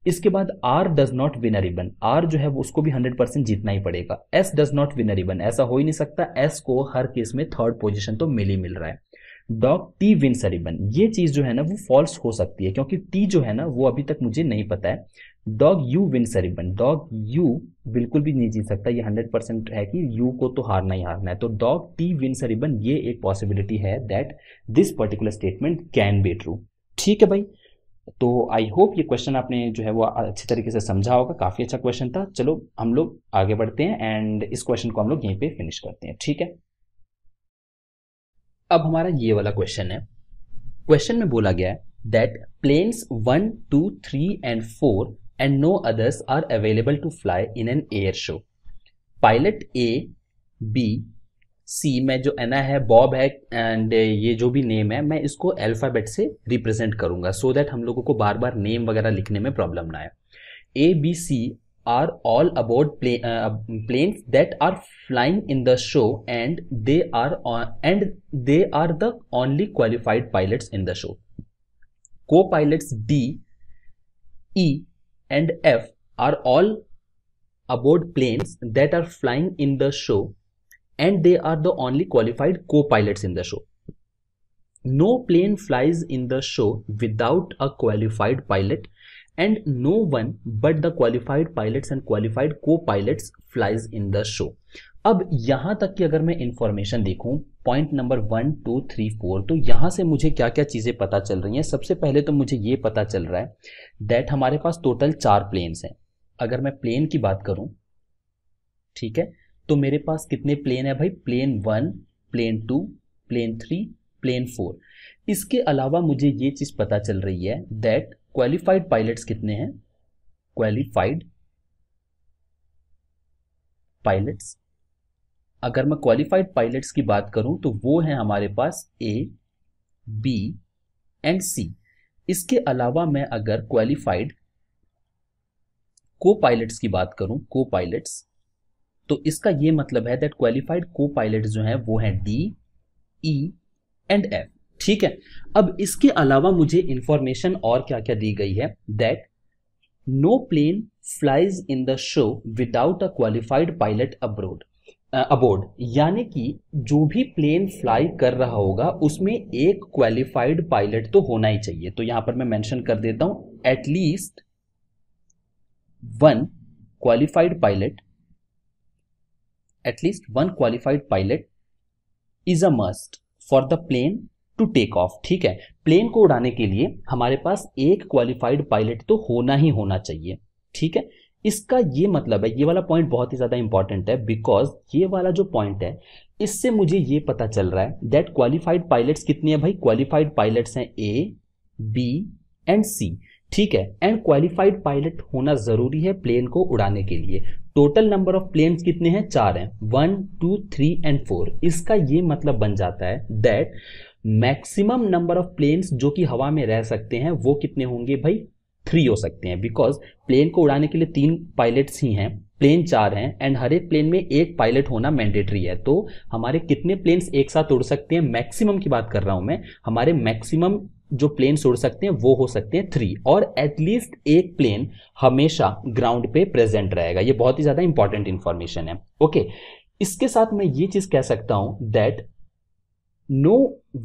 इसके बाद R does not win a ribbon R जो है उसको भी हंड्रेड परसेंट जीतना ही पड़ेगा S does not win a ribbon ऐसा हो ही नहीं सकता एस को हर केस में थर्ड पोजिशन तो मिल ही मिल रहा है डॉग टी विन सरिबन ये चीज जो है ना वो फॉल्स हो सकती है क्योंकि टी जो है ना वो अभी तक मुझे नहीं पता है dog U win a ribbon dog U बिल्कुल भी नहीं जीत सकता ये हंड्रेड परसेंट है कि यू को तो हारना ही हारना है तो डॉग टी विन सरिबन ये एक पॉसिबिलिटी है that this particular statement can be true ठीक है भाई तो आई होप ये क्वेश्चन आपने जो है वो अच्छे तरीके से समझा होगा काफ़ी अच्छा क्वेश्चन था चलो हम लोग आगे बढ़ते हैं एंड इस क्वेश्चन को हम लोग यहीं पे फिनिश करते हैं ठीक है अब हमारा ये वाला क्वेश्चन है क्वेश्चन में बोला गया है that planes one two three and four and no others are available to fly in an air show. Pilot A B C में जो एना है बॉब है एंड uh, ये जो भी नेम है मैं इसको अल्फ़ाबेट से रिप्रेजेंट करूंगा सो so दैट हम लोगों को बार बार नेम वगैरह लिखने में प्रॉब्लम ना आए A B C are all about plane that are flying in the show and they are and they are the only qualified pilots in the show co-pilots D E and F are all aboard planes that are flying in the show and they are the only qualified co-pilots in the show. No plane flies in the show without a qualified pilot and no one but the qualified pilots and qualified co-pilots flies in the show. अब यहां तक कि अगर मैं information देखूं point number one two three four तो यहाँ से मुझे क्या क्या चीज़ें पता चल रही हैं सबसे पहले तो मुझे ये पता चल रहा है दैट हमारे पास टोटल चार प्लेन्स हैं अगर मैं प्लेन की बात करूँ ठीक है तो मेरे पास कितने प्लेन है भाई plane one plane two plane three plane four इसके अलावा मुझे ये चीज़ पता चल रही है दैट क्वालिफाइड पायलट्स कितने हैं क्वालिफाइड पायलट्स अगर मैं क्वालिफाइड पायलट्स की बात करूं तो वो है हमारे पास ए बी एंड सी इसके अलावा मैं अगर क्वालिफाइड को पायलट्स की बात करूं को पायलट्स तो इसका ये मतलब है दैट क्वालिफाइड को पायलट जो हैं वो हैं डी ई एंड एफ ठीक है अब इसके अलावा मुझे इंफॉर्मेशन और क्या क्या दी गई है that no plane flies in the show without a qualified pilot abroad aboard यानी कि जो भी प्लेन फ्लाई कर रहा होगा उसमें एक क्वालिफाइड पायलट तो होना ही चाहिए तो यहां पर मैं मेंशन कर देता हूं at least one qualified pilot at least one qualified pilot is a must for the plane to take off ठीक है प्लेन को उड़ाने के लिए हमारे पास एक क्वालिफाइड पायलट तो होना ही होना चाहिए ठीक है इसका ये मतलब है ये वाला पॉइंट बहुत ही ज़्यादा इंपॉर्टेंट है बिकॉज ये वाला जो पॉइंट है इससे मुझे ये पता चल रहा है दैट क्वालिफाइड पायलट्स कितने हैं भाई क्वालिफाइड पायलट्स हैं ए बी एंड सी ठीक है एंड क्वालिफाइड पायलट होना जरूरी है प्लेन को उड़ाने के लिए टोटल नंबर ऑफ प्लेन कितने हैं चार हैं one two three and four इसका ये मतलब बन जाता है that maximum number of planes जो कि हवा में रह सकते हैं वो कितने होंगे भाई थ्री हो सकते हैं बिकॉज प्लेन को उड़ाने के लिए तीन पायलट्स ही हैं प्लेन चार हैं एंड हर एक प्लेन में एक पायलट होना मैंडेटरी है तो हमारे कितने प्लेन्स एक साथ उड़ सकते हैं मैक्सिमम की बात कर रहा हूं मैं हमारे मैक्सिमम जो प्लेन उड़ सकते हैं वो हो सकते हैं थ्री और एटलीस्ट एक प्लेन हमेशा ग्राउंड पे प्रेजेंट रहेगा ये बहुत ही ज़्यादा इंपॉर्टेंट इंफॉर्मेशन है ओके इसके साथ मैं ये चीज़ कह सकता हूं that no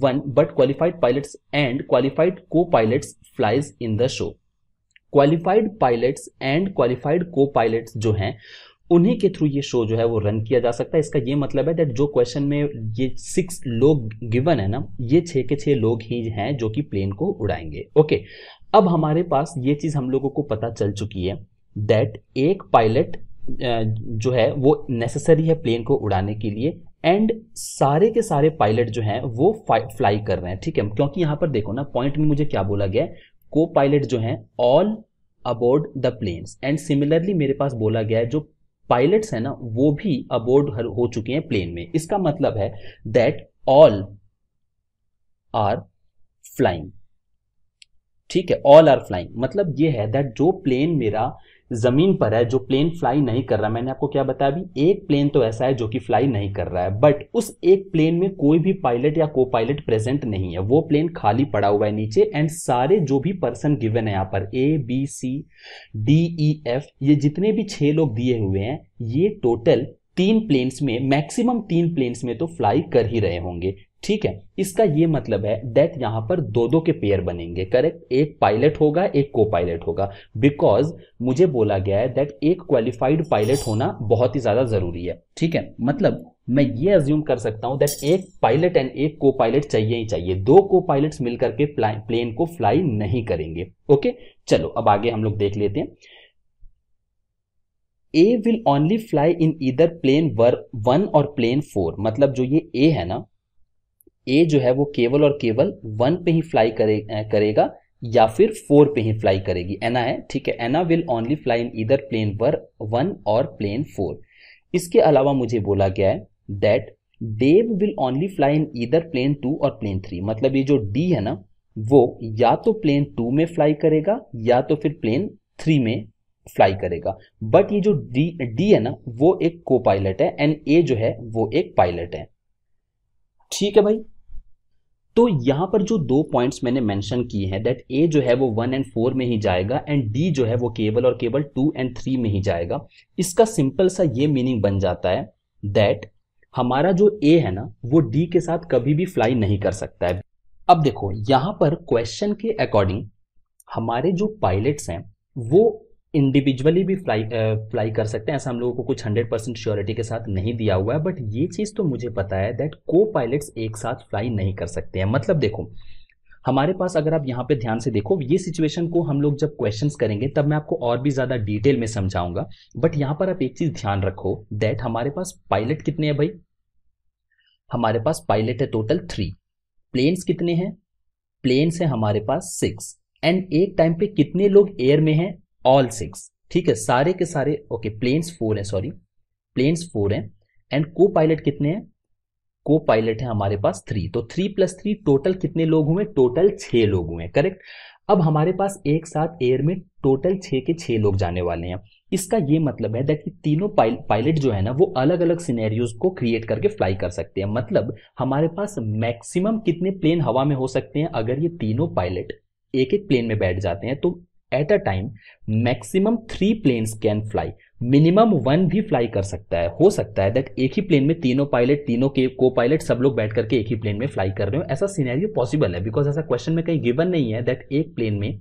one but qualified pilots and qualified co-pilots flies in the show qualified pilots and qualified co-pilots जो हैं उन्हीं के थ्रू ये शो जो है वो रन किया जा सकता है इसका ये मतलब है दैट जो क्वेश्चन में ये सिक्स लोग गिवन है ना ये छः के छः लोग ही हैं जो कि प्लेन को उड़ाएंगे ओके अब हमारे पास ये चीज़ हम लोगों को पता चल चुकी है दैट एक पायलट जो है वो नेसेसरी है प्लेन को उड़ाने के लिए एंड सारे के सारे पायलट जो हैं वो फ्लाई कर रहे हैं ठीक है क्योंकि यहाँ पर देखो ना पॉइंट में मुझे क्या बोला गया को पायलट जो हैं all aboard the planes and similarly मेरे पास बोला गया है जो पायलट्स हैं ना वो भी अबोर्ड हो चुके हैं प्लेन में इसका मतलब है दैट ऑल आर फ्लाइंग ठीक है ऑल आर फ्लाइंग मतलब ये है दैट जो प्लेन मेरा जमीन पर है जो प्लेन फ्लाई नहीं कर रहा मैंने आपको क्या बताया अभी एक प्लेन तो ऐसा है जो कि फ्लाई नहीं कर रहा है बट उस एक प्लेन में कोई भी पायलट या को पायलट प्रेजेंट नहीं है वो प्लेन खाली पड़ा हुआ है नीचे एंड सारे जो भी पर्सन गिवन है यहाँ पर A B C D E F ये जितने भी छह लोग दिए हुए हैं ये टोटल तीन प्लेन्स में मैक्सिमम तीन प्लेन्स में तो फ्लाई कर ही रहे होंगे ठीक है इसका ये मतलब है दैट यहां पर दो दो के पेयर बनेंगे करेक्ट एक पायलट होगा एक को पायलट होगा बिकॉज मुझे बोला गया है दैट एक क्वालिफाइड पायलट होना बहुत ही ज्यादा जरूरी है ठीक है मतलब मैं ये अज्यूम कर सकता हूं दैट एक पायलट एंड एक को पायलट चाहिए ही चाहिए दो को पायलट मिलकर के प्लेन को फ्लाई नहीं करेंगे ओके चलो अब आगे हम लोग देख लेते हैं A will only fly in either plane वर वन और प्लेन फोर मतलब जो ये ए है ना ए जो है वो केवल और केवल वन पे ही फ्लाई करे, करेगा या फिर फोर पे ही फ्लाई करेगी एना है ठीक है Anna will only fly in either plane पर वन और प्लेन फोर इसके अलावा मुझे बोला गया है that Dave will only fly in either plane two or plane three मतलब ये जो डी है ना वो या तो प्लेन टू में फ्लाई करेगा या तो फिर प्लेन थ्री में फ्लाई करेगा बट ये जो डी डी है ना वो एक को पायलट है एंड ए जो है वो एक पायलट है ठीक है भाई तो यहाँ पर जो दो पॉइंट्स मैंने मेंशन किए हैं दैट ए जो है वो वन एंड फोर में ही जाएगा एंड डी जो है वो केवल और केवल टू एंड थ्री में ही जाएगा इसका सिंपल सा ये मीनिंग बन जाता है दैट हमारा जो ए है ना वो डी के साथ कभी भी फ्लाई नहीं कर सकता है अब देखो यहां पर क्वेश्चन के अकॉर्डिंग हमारे जो पायलट्स हैं वो इंडिविजुअली भी फ्लाई फ्लाई uh, कर सकते हैं ऐसा हम लोगों को कुछ हंड्रेड परसेंट श्योरिटी के साथ नहीं दिया हुआ है बट ये चीज़ तो मुझे पता है दैट को पायलट्स एक साथ फ्लाई नहीं कर सकते हैं मतलब देखो हमारे पास अगर आप यहाँ पे ध्यान से देखो ये सिचुएशन को हम लोग जब क्वेश्चन करेंगे तब मैं आपको और भी ज़्यादा डिटेल में समझाऊंगा बट यहाँ पर आप एक चीज़ ध्यान रखो दैट हमारे पास पायलट कितने हैं भाई हमारे पास पायलट है टोटल थ्री प्लेन्स कितने हैं प्लेन्स है हमारे पास सिक्स एंड एक टाइम पे कितने लोग एयर में हैं ऑल सिक्स ठीक है सारे के सारे ओके प्लेन्स फोर हैं सॉरी प्लेन्स फोर हैं एंड को पायलट कितने हैं को पायलट है हमारे पास थ्री तो थ्री प्लस थ्री टोटल कितने लोग हुए टोटल छह लोग हुए करेक्ट अब हमारे पास एक साथ एयर में टोटल छह के छह लोग जाने वाले हैं इसका ये मतलब है दैट कि तीनों पायलट जो है ना वो अलग अलग सिनेरियोज को क्रिएट करके फ्लाई कर सकते हैं मतलब हमारे पास मैक्सिमम कितने प्लेन हवा में हो सकते हैं अगर ये तीनों पायलट एक एक प्लेन में बैठ जाते हैं तो at a time maximum three planes can fly minimum one भी फ्लाई कर सकता है हो सकता है दैट एक ही प्लेन में तीनों पायलट तीनों के को पायलट सब लोग बैठ करके एक ही प्लेन में फ्लाई कर रहे हो ऐसा सीनैरियो पॉसिबल है बिकॉज ऐसा क्वेश्चन में कहीं गिवन नहीं है दैट एक प्लेन में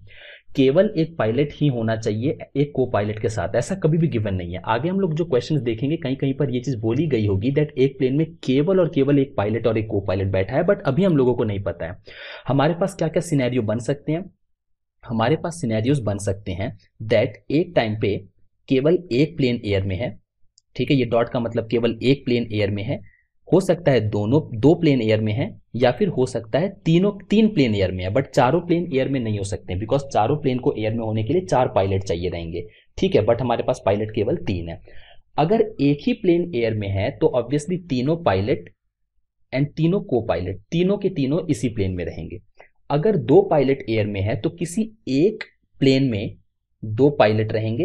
केवल एक पायलट ही होना चाहिए एक को पायलट के साथ ऐसा कभी भी गिवन नहीं है आगे हम लोग जो क्वेश्चन देखेंगे कहीं कहीं पर यह चीज़ बोली गई होगी दैट एक प्लेन में केवल और केवल एक पायलट और एक को पायलट बैठा है बट अभी हम लोगों को नहीं पता है हमारे पास क्या क्या सीनैरियो बन सकते हैं हमारे पास सिनेरियोज बन सकते हैं दैट एक टाइम पे केवल एक प्लेन एयर में है ठीक है ये डॉट का मतलब केवल एक प्लेन एयर में है हो सकता है दोनों दो प्लेन एयर में है या फिर हो सकता है तीनों तीन प्लेन एयर में है बट चारों प्लेन एयर में नहीं हो सकते बिकॉज चारों प्लेन को एयर में होने के लिए चार पायलट चाहिए रहेंगे ठीक है बट हमारे पास पायलट केवल तीन है अगर एक ही प्लेन एयर में है तो ऑब्वियसली तीनों पायलट एंड तीनों को पायलट तीनों के तीनों इसी प्लेन में रहेंगे अगर दो पायलट एयर में है तो किसी एक प्लेन में दो पायलट रहेंगे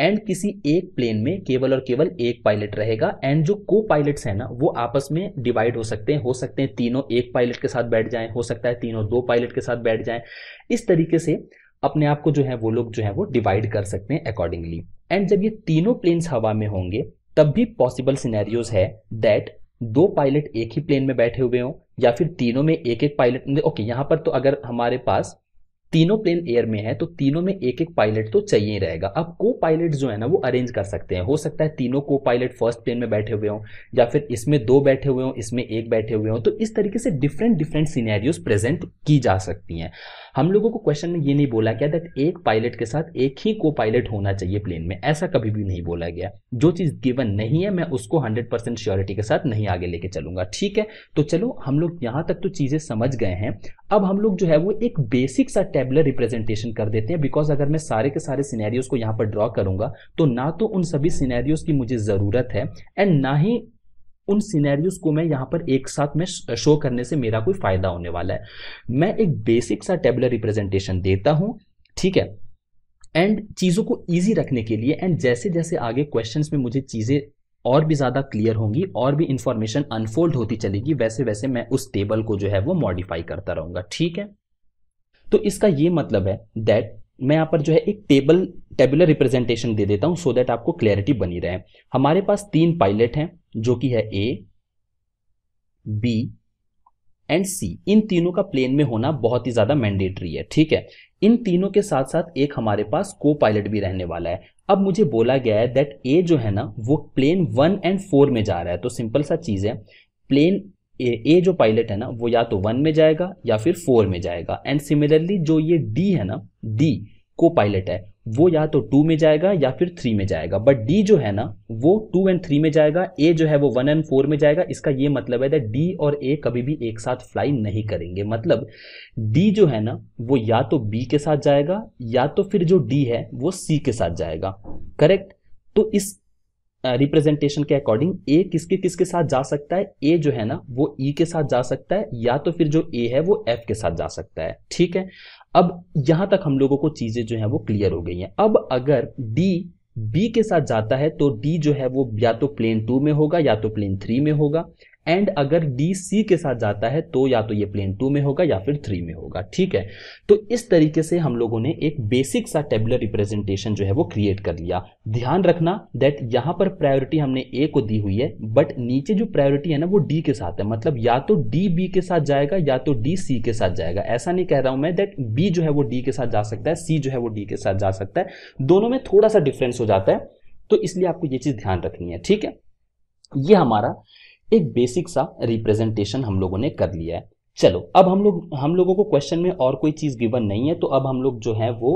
एंड किसी एक प्लेन में केवल और केवल एक पायलट रहेगा एंड जो को पायलट्स हैं ना वो आपस में डिवाइड हो सकते हैं हो सकते हैं तीनों एक पायलट के साथ बैठ जाएं हो सकता है तीनों दो पायलट के साथ बैठ जाएं इस तरीके से अपने आप को जो है वो लोग जो है वो डिवाइड कर सकते हैं अकॉर्डिंगली एंड जब ये तीनों प्लेन्स हवा में होंगे तब भी पॉसिबल सिनेरियोज है दैट दो पायलट एक ही प्लेन में बैठे हुए हों या फिर तीनों में एक एक पायलट ओके मतलब, यहाँ पर तो अगर हमारे पास तीनों प्लेन एयर में है तो तीनों में एक एक पायलट तो चाहिए रहेगा अब को पायलट जो है ना वो अरेंज कर सकते हैं हो सकता है तीनों को पायलट फर्स्ट प्लेन में बैठे हुए हों या फिर इसमें दो बैठे हुए हों इसमें एक बैठे हुए हों तो इस तरीके से डिफरेंट डिफरेंट सीनेरियोज प्रेजेंट की जा सकती हैं हम लोगों को क्वेश्चन में ये नहीं बोला गया दैट एक पायलट के साथ एक ही को पायलट होना चाहिए प्लेन में ऐसा कभी भी नहीं बोला गया जो चीज़ गिवन नहीं है मैं उसको 100 परसेंट श्योरिटी के साथ नहीं आगे लेके चलूंगा ठीक है तो चलो हम लोग यहाँ तक तो चीज़ें समझ गए हैं अब हम लोग जो है वो एक बेसिक सा टेबलर रिप्रेजेंटेशन कर देते हैं बिकॉज अगर मैं सारे के सारे सीनेरियोज को यहाँ पर ड्रॉ करूंगा तो ना तो उन सभी सीनेरियोज की मुझे ज़रूरत है एंड ना ही उन सीनैरियोज को मैं यहाँ पर एक साथ में शो करने से मेरा कोई फायदा होने वाला है मैं एक बेसिक सा टेबुलर रिप्रेजेंटेशन देता हूँ ठीक है एंड चीज़ों को ईजी रखने के लिए एंड जैसे जैसे आगे क्वेश्चन में मुझे चीज़ें और भी ज़्यादा क्लियर होंगी और भी इंफॉर्मेशन अनफोल्ड होती चलेगी वैसे वैसे मैं उस टेबल को जो है वो मॉडिफाई करता रहूँगा ठीक है तो इसका ये मतलब है दैट मैं यहाँ पर जो है एक टेबल टेबुलर रिप्रेजेंटेशन दे देता हूँ सो देट आपको क्लैरिटी बनी रहे हमारे पास तीन पायलट हैं जो कि है ए बी एंड सी इन तीनों का प्लेन में होना बहुत ही ज्यादा मैंडेटरी है ठीक है इन तीनों के साथ साथ एक हमारे पास को पायलट भी रहने वाला है अब मुझे बोला गया है दैट ए जो है ना वो प्लेन वन एंड फोर में जा रहा है तो सिंपल सा चीज है प्लेन ए ए जो पायलट है ना वो या तो वन में जाएगा या फिर फोर में जाएगा एंड सिमिलरली जो ये डी है ना डी को पायलट है वो या तो टू में जाएगा या फिर थ्री में जाएगा बट डी जो है ना वो टू एंड थ्री में जाएगा ए जो है वो वन एंड फोर में जाएगा इसका ये मतलब है डी और ए कभी भी एक साथ फ्लाई नहीं करेंगे मतलब डी जो है ना वो या तो बी के साथ जाएगा या तो फिर जो डी है वो सी के साथ जाएगा करेक्ट तो इस रिप्रेजेंटेशन के अकॉर्डिंग ए किसके किसके साथ जा सकता है ए जो है ना वो ई e के साथ जा सकता है या तो फिर जो ए है वो एफ के साथ जा सकता है ठीक है अब यहां तक हम लोगों को चीजें जो है वो क्लियर हो गई हैं अब अगर डी बी के साथ जाता है तो डी जो है वो या तो प्लेन टू में होगा या तो प्लेन थ्री में होगा एंड अगर डी सी के साथ जाता है तो या तो ये प्लेन टू में होगा या फिर थ्री में होगा ठीक है तो इस तरीके से हम लोगों ने एक बेसिक सा टेबुलर रिप्रेजेंटेशन जो है वो क्रिएट कर लिया ध्यान रखना दैट यहां पर प्रायोरिटी हमने ए को दी हुई है बट नीचे जो प्रायोरिटी है ना वो डी के साथ है मतलब या तो डी बी के साथ जाएगा या तो डी सी के साथ जाएगा ऐसा नहीं कह रहा हूं मैं दैट बी जो है वो डी के साथ जा सकता है सी जो है वो डी के साथ जा सकता है दोनों में थोड़ा सा डिफरेंस हो जाता है तो इसलिए आपको ये चीज ध्यान रखनी है ठीक है ये हमारा एक बेसिक सा रिप्रेजेंटेशन हम लोगों ने कर लिया है चलो अब हम लोग हम लोगों को क्वेश्चन में और कोई चीज़ गिवन नहीं है तो अब हम लोग जो है वो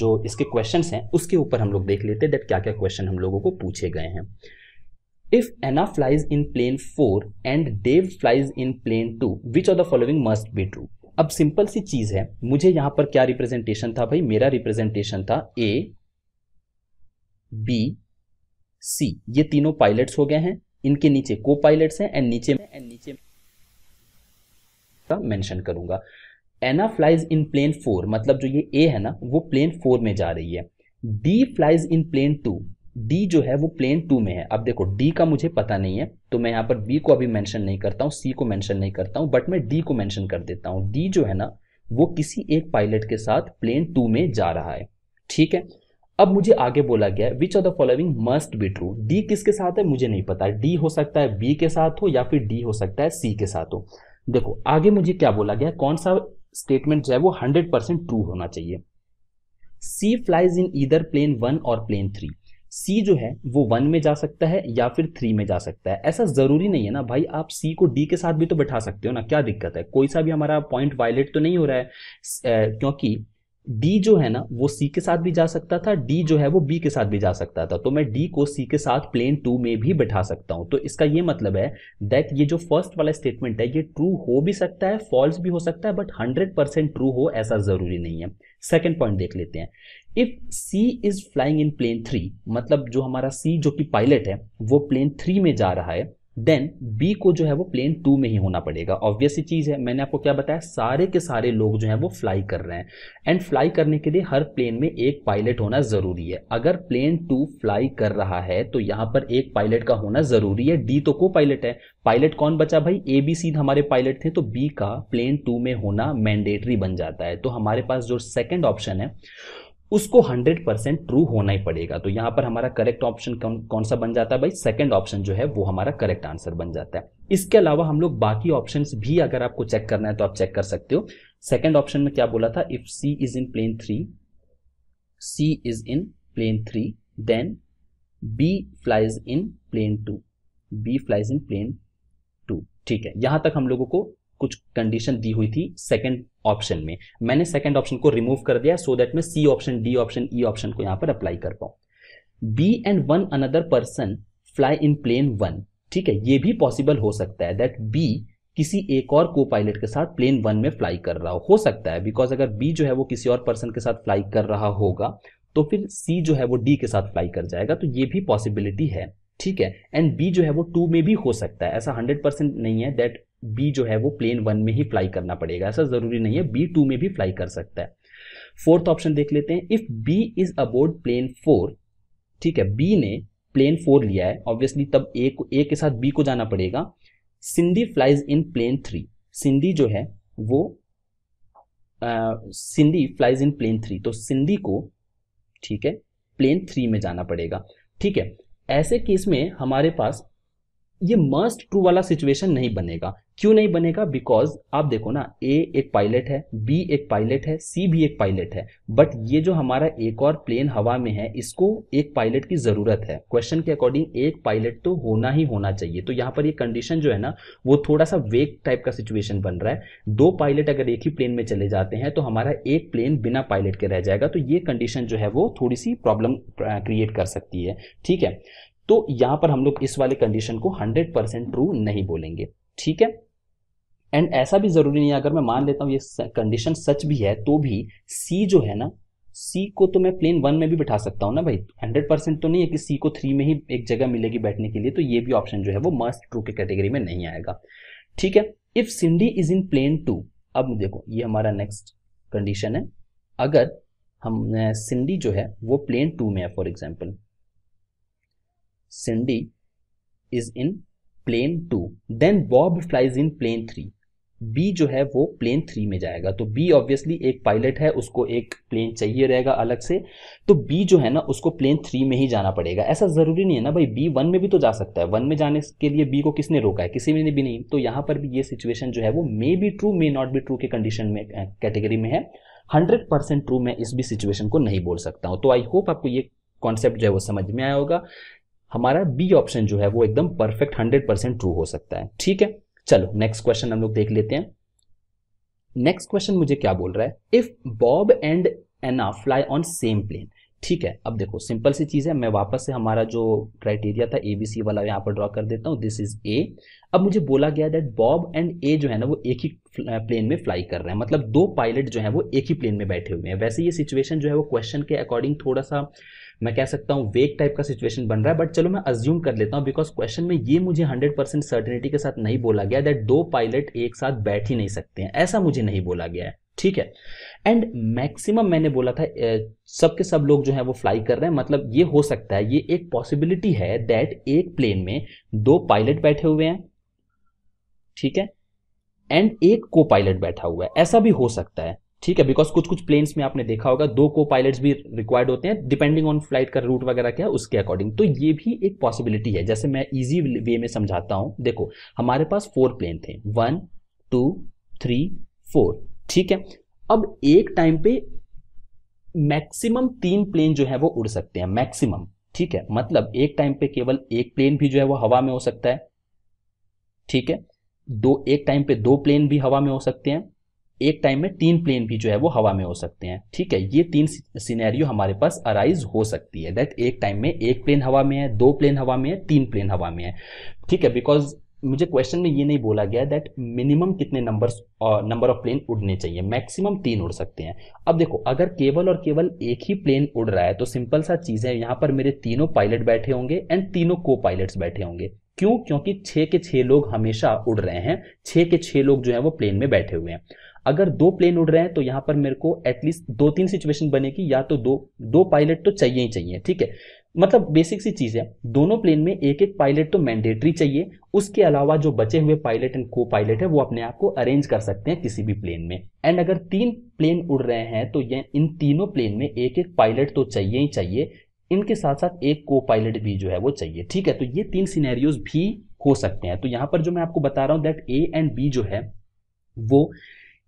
जो इसके क्वेश्चन हैं उसके ऊपर हम लोग देख लेते हैं डेट क्या क्या क्वेश्चन हम लोगों को पूछे गए हैं if Anna flies in plane four and Dave flies in plane two which are the following must be true अब सिंपल सी चीज है मुझे यहां पर क्या रिप्रेजेंटेशन था भाई मेरा रिप्रेजेंटेशन था ए बी सी ये तीनों पायलट्स हो गए हैं इनके नीचे को पायलट है एंड नीचे एंड नीचे का मेंशन करूंगा Anna flies in plane four मतलब जो ये ए है ना वो प्लेन फोर में जा रही है D flies in plane two D जो है वो प्लेन टू में है अब देखो डी का मुझे पता नहीं है तो मैं यहां पर बी को अभी मेंशन नहीं करता हूं सी को मेंशन नहीं करता हूं बट मैं डी को मेंशन कर देता हूं डी जो है ना वो किसी एक पायलट के साथ प्लेन टू में जा रहा है ठीक है अब मुझे आगे बोला गया which of the following must be true D किसके साथ है मुझे नहीं पता डी हो सकता है बी के साथ हो या फिर डी हो सकता है सी के साथ हो देखो आगे मुझे क्या बोला गया कौन सा स्टेटमेंट जो है वो हंड्रेड परसेंट ट्रू होना चाहिए C flies in either plane one or plane three C जो है वो वन में जा सकता है या फिर थ्री में जा सकता है ऐसा जरूरी नहीं है ना भाई आप सी को डी के साथ भी तो बैठा सकते हो ना क्या दिक्कत है कोई सा भी हमारा पॉइंट वायलेट तो नहीं हो रहा है क्योंकि डी जो है ना वो सी के साथ भी जा सकता था डी जो है वो बी के साथ भी जा सकता था तो मैं डी को सी के साथ प्लेन टू में भी बैठा सकता हूं तो इसका ये मतलब है दैट ये जो फर्स्ट वाला स्टेटमेंट है ये ट्रू हो भी सकता है फॉल्स भी हो सकता है बट हंड्रेड परसेंट ट्रू हो ऐसा जरूरी नहीं है सेकेंड पॉइंट देख लेते हैं if C is flying in plane three मतलब जो हमारा सी जो कि पायलट है वो प्लेन थ्री में जा रहा है देन बी को जो है वो प्लेन टू में ही होना पड़ेगा ऑब्वियसली चीज़ है मैंने आपको क्या बताया सारे के सारे लोग जो है वो फ्लाई कर रहे हैं एंड फ्लाई करने के लिए हर प्लेन में एक पायलट होना ज़रूरी है अगर प्लेन टू फ्लाई कर रहा है तो यहां पर एक पायलट का होना ज़रूरी है डी तो को पायलट है पायलट कौन बचा भाई ए बी सी हमारे पायलट थे तो बी का प्लेन टू में होना मैंडेटरी बन जाता है तो हमारे पास जो सेकेंड ऑप्शन है उसको 100 परसेंट ट्रू होना ही पड़ेगा तो यहां पर हमारा करेक्ट ऑप्शन कौन सा बन जाता है भाई सेकंड ऑप्शन जो है वो हमारा करेक्ट आंसर बन जाता है इसके अलावा हम लोग बाकी ऑप्शन भी अगर आपको चेक करना है तो आप चेक कर सकते हो सेकेंड ऑप्शन में क्या बोला था if C is in plane three C is in plane three then B flies in plane two B flies in plane two ठीक है यहां तक हम लोगों को कुछ कंडीशन दी हुई थी सेकंड ऑप्शन में मैंने सेकंड ऑप्शन को रिमूव कर दिया सो दैट मैं C option D option E option को यहां पर अप्लाई कर पाऊं B and one another person fly in plane one ठीक है ये भी पॉसिबल हो सकता है दैट बी किसी एक और को पायलट के साथ प्लेन वन में फ्लाई कर रहा हो हो सकता है बिकॉज अगर बी जो है वो किसी और पर्सन के साथ फ्लाई कर रहा होगा तो फिर सी जो है वो डी के साथ फ्लाई कर जाएगा तो ये भी पॉसिबिलिटी है ठीक है एंड बी जो है वो टू में भी हो सकता है ऐसा हंड्रेड परसेंट नहीं है दैट बी जो है वो प्लेन वन में ही फ्लाई करना पड़ेगा ऐसा जरूरी नहीं है बी टू में भी फ्लाई कर सकता है फोर्थ ऑप्शन देख लेते हैं if B is aboard plane four ठीक है बी ने प्लेन फोर लिया है ऑब्वियसली तब ए को ए के साथ बी को जाना पड़ेगा Cindy flies in plane three Cindy जो है वो Cindy flies in plane three तो सिंधी को ठीक है प्लेन थ्री में जाना पड़ेगा ठीक है ऐसे केस में हमारे पास ये मस्ट ट्रू वाला सिचुएशन नहीं बनेगा क्यों नहीं बनेगा बिकॉज आप देखो ना ए एक पायलट है बी एक पायलट है सी भी एक पायलट है बट ये जो हमारा एक और प्लेन हवा में है इसको एक पायलट की जरूरत है क्वेश्चन के अकॉर्डिंग एक पायलट तो होना ही होना चाहिए तो यहाँ पर ये कंडीशन जो है ना वो थोड़ा सा वेक टाइप का सिचुएशन बन रहा है दो पायलट अगर एक ही प्लेन में चले जाते हैं तो हमारा एक प्लेन बिना पायलट के रह जाएगा तो ये कंडीशन जो है वो थोड़ी सी प्रॉब्लम क्रिएट कर सकती है ठीक है तो यहाँ पर हम लोग इस वाले कंडीशन को हंड्रेड ट्रू नहीं बोलेंगे ठीक है एंड ऐसा भी जरूरी नहीं है अगर मैं मान लेता हूँ ये कंडीशन सच भी है तो भी सी जो है ना सी को तो मैं प्लेन वन में भी बिठा सकता हूँ ना भाई हंड्रेड परसेंट तो नहीं है कि सी को थ्री में ही एक जगह मिलेगी बैठने के लिए तो ये भी ऑप्शन जो है वो मस्ट ट्रू के कैटेगरी में नहीं आएगा ठीक है if Cindy is in plane two अब देखो ये हमारा नेक्स्ट कंडीशन है अगर हम सिंडी जो है वो प्लेन टू में है for example Cindy is in plane two then Bob flies in plane three B जो है वो प्लेन थ्री में जाएगा तो बी ऑब्वियसली एक पायलट है उसको एक प्लेन चाहिए रहेगा अलग से तो बी जो है ना उसको प्लेन थ्री में ही जाना पड़ेगा ऐसा ज़रूरी नहीं है ना भाई बी वन में भी तो जा सकता है वन में जाने के लिए बी को किसने रोका है किसी ने भी नहीं तो यहां पर भी ये सिचुएशन जो है वो may be true may not be true के कंडीशन में कैटेगरी में है हंड्रेड परसेंट ट्रू मैं इस भी सिचुएशन को नहीं बोल सकता हूं तो आई होप आपको ये कॉन्सेप्ट जो है वो समझ में आया होगा हमारा बी ऑप्शन जो है वो एकदम परफेक्ट हंड्रेड परसेंट ट्रू हो सकता है ठीक है चलो नेक्स्ट क्वेश्चन हम लोग देख लेते हैं नेक्स्ट क्वेश्चन मुझे क्या बोल रहा है if Bob and Anna fly on same plane ठीक है अब देखो सिंपल सी चीज़ है मैं वापस से हमारा जो क्राइटेरिया था ए बी सी वाला यहाँ पर ड्रॉ कर देता हूँ दिस इज ए अब मुझे बोला गया दैट बॉब एंड ए जो है ना वो एक ही प्लेन में फ्लाई कर रहे हैं मतलब दो पायलट जो है वो एक ही प्लेन में बैठे हुए हैं वैसे ये सिचुएशन जो है वो क्वेश्चन के अकॉर्डिंग थोड़ा सा मैं कह सकता हूँ वेक टाइप का सिचुएशन बन रहा है बट चलो मैं अज्यूम कर लेता हूँ बिकॉज क्वेश्चन में ये मुझे 100 परसेंट सर्टिनिटी के साथ नहीं बोला गया दैट दो पायलट एक साथ बैठ ही नहीं सकते हैं ऐसा मुझे नहीं बोला गया है ठीक है एंड मैक्सिमम मैंने बोला था सबके सब लोग जो है वो फ्लाई कर रहे हैं मतलब ये हो सकता है ये एक पॉसिबिलिटी है दैट एक प्लेन में दो पायलट बैठे हुए हैं ठीक है एंड एक को पायलट बैठा हुआ है ऐसा भी हो सकता है ठीक है बिकॉज कुछ कुछ प्लेन्स में आपने देखा होगा दो को पायलट भी रिक्वायर्ड होते हैं डिपेंडिंग ऑन फ्लाइट का रूट वगैरह क्या है उसके अकॉर्डिंग तो ये भी एक पॉसिबिलिटी है जैसे मैं इजी वे में समझाता हूं देखो हमारे पास फोर प्लेन थे वन टू थ्री फोर ठीक है अब एक टाइम पे मैक्सिमम तीन प्लेन जो है वो उड़ सकते हैं मैक्सिमम ठीक है मतलब एक टाइम पे केवल एक प्लेन भी जो है वो हवा में हो सकता है ठीक है दो एक टाइम पे दो प्लेन भी हवा में हो सकते हैं एक टाइम में तीन प्लेन भी जो है वो हवा में हो सकते हैं ठीक है ये तीन सिनेरियो हमारे पास अराइज हो सकती है दैट एक टाइम में एक प्लेन हवा में है दो प्लेन हवा में है तीन प्लेन हवा में है ठीक है बिकॉज मुझे क्वेश्चन में ये नहीं बोला गया दैट मिनिमम कितने नंबर नंबर ऑफ प्लेन उड़ने चाहिए मैक्सिमम तीन उड़ सकते हैं अब देखो अगर केवल और केवल एक ही प्लेन उड़ रहा है तो सिंपल सा चीज़ है यहां पर मेरे तीनों पायलट बैठे होंगे एंड तीनों को पायलट्स बैठे होंगे क्यों क्योंकि छः के छह लोग हमेशा उड़ रहे हैं छ के छह लोग जो है वो प्लेन में बैठे हुए हैं अगर दो प्लेन उड़ रहे हैं तो यहां पर मेरे को एटलीस्ट दो तीन सिचुएशन बनेगी या तो दो दो पायलट तो चाहिए ही चाहिए ठीक है मतलब बेसिक सी चीज़ है दोनों प्लेन में एक एक पायलट तो मैंडेटरी चाहिए उसके अलावा जो बचे हुए पायलट एंड को पायलट है वो अपने आप को अरेंज कर सकते हैं किसी भी प्लेन में एंड अगर तीन प्लेन उड़ रहे हैं तो ये इन तीनों प्लेन में एक एक पायलट तो चाहिए ही चाहिए इनके साथ साथ एक को पायलट भी जो है वो चाहिए ठीक है तो ये तीन सीनेरियोज भी हो सकते हैं तो यहाँ पर जो मैं आपको बता रहा हूँ दैट ए एंड बी जो है वो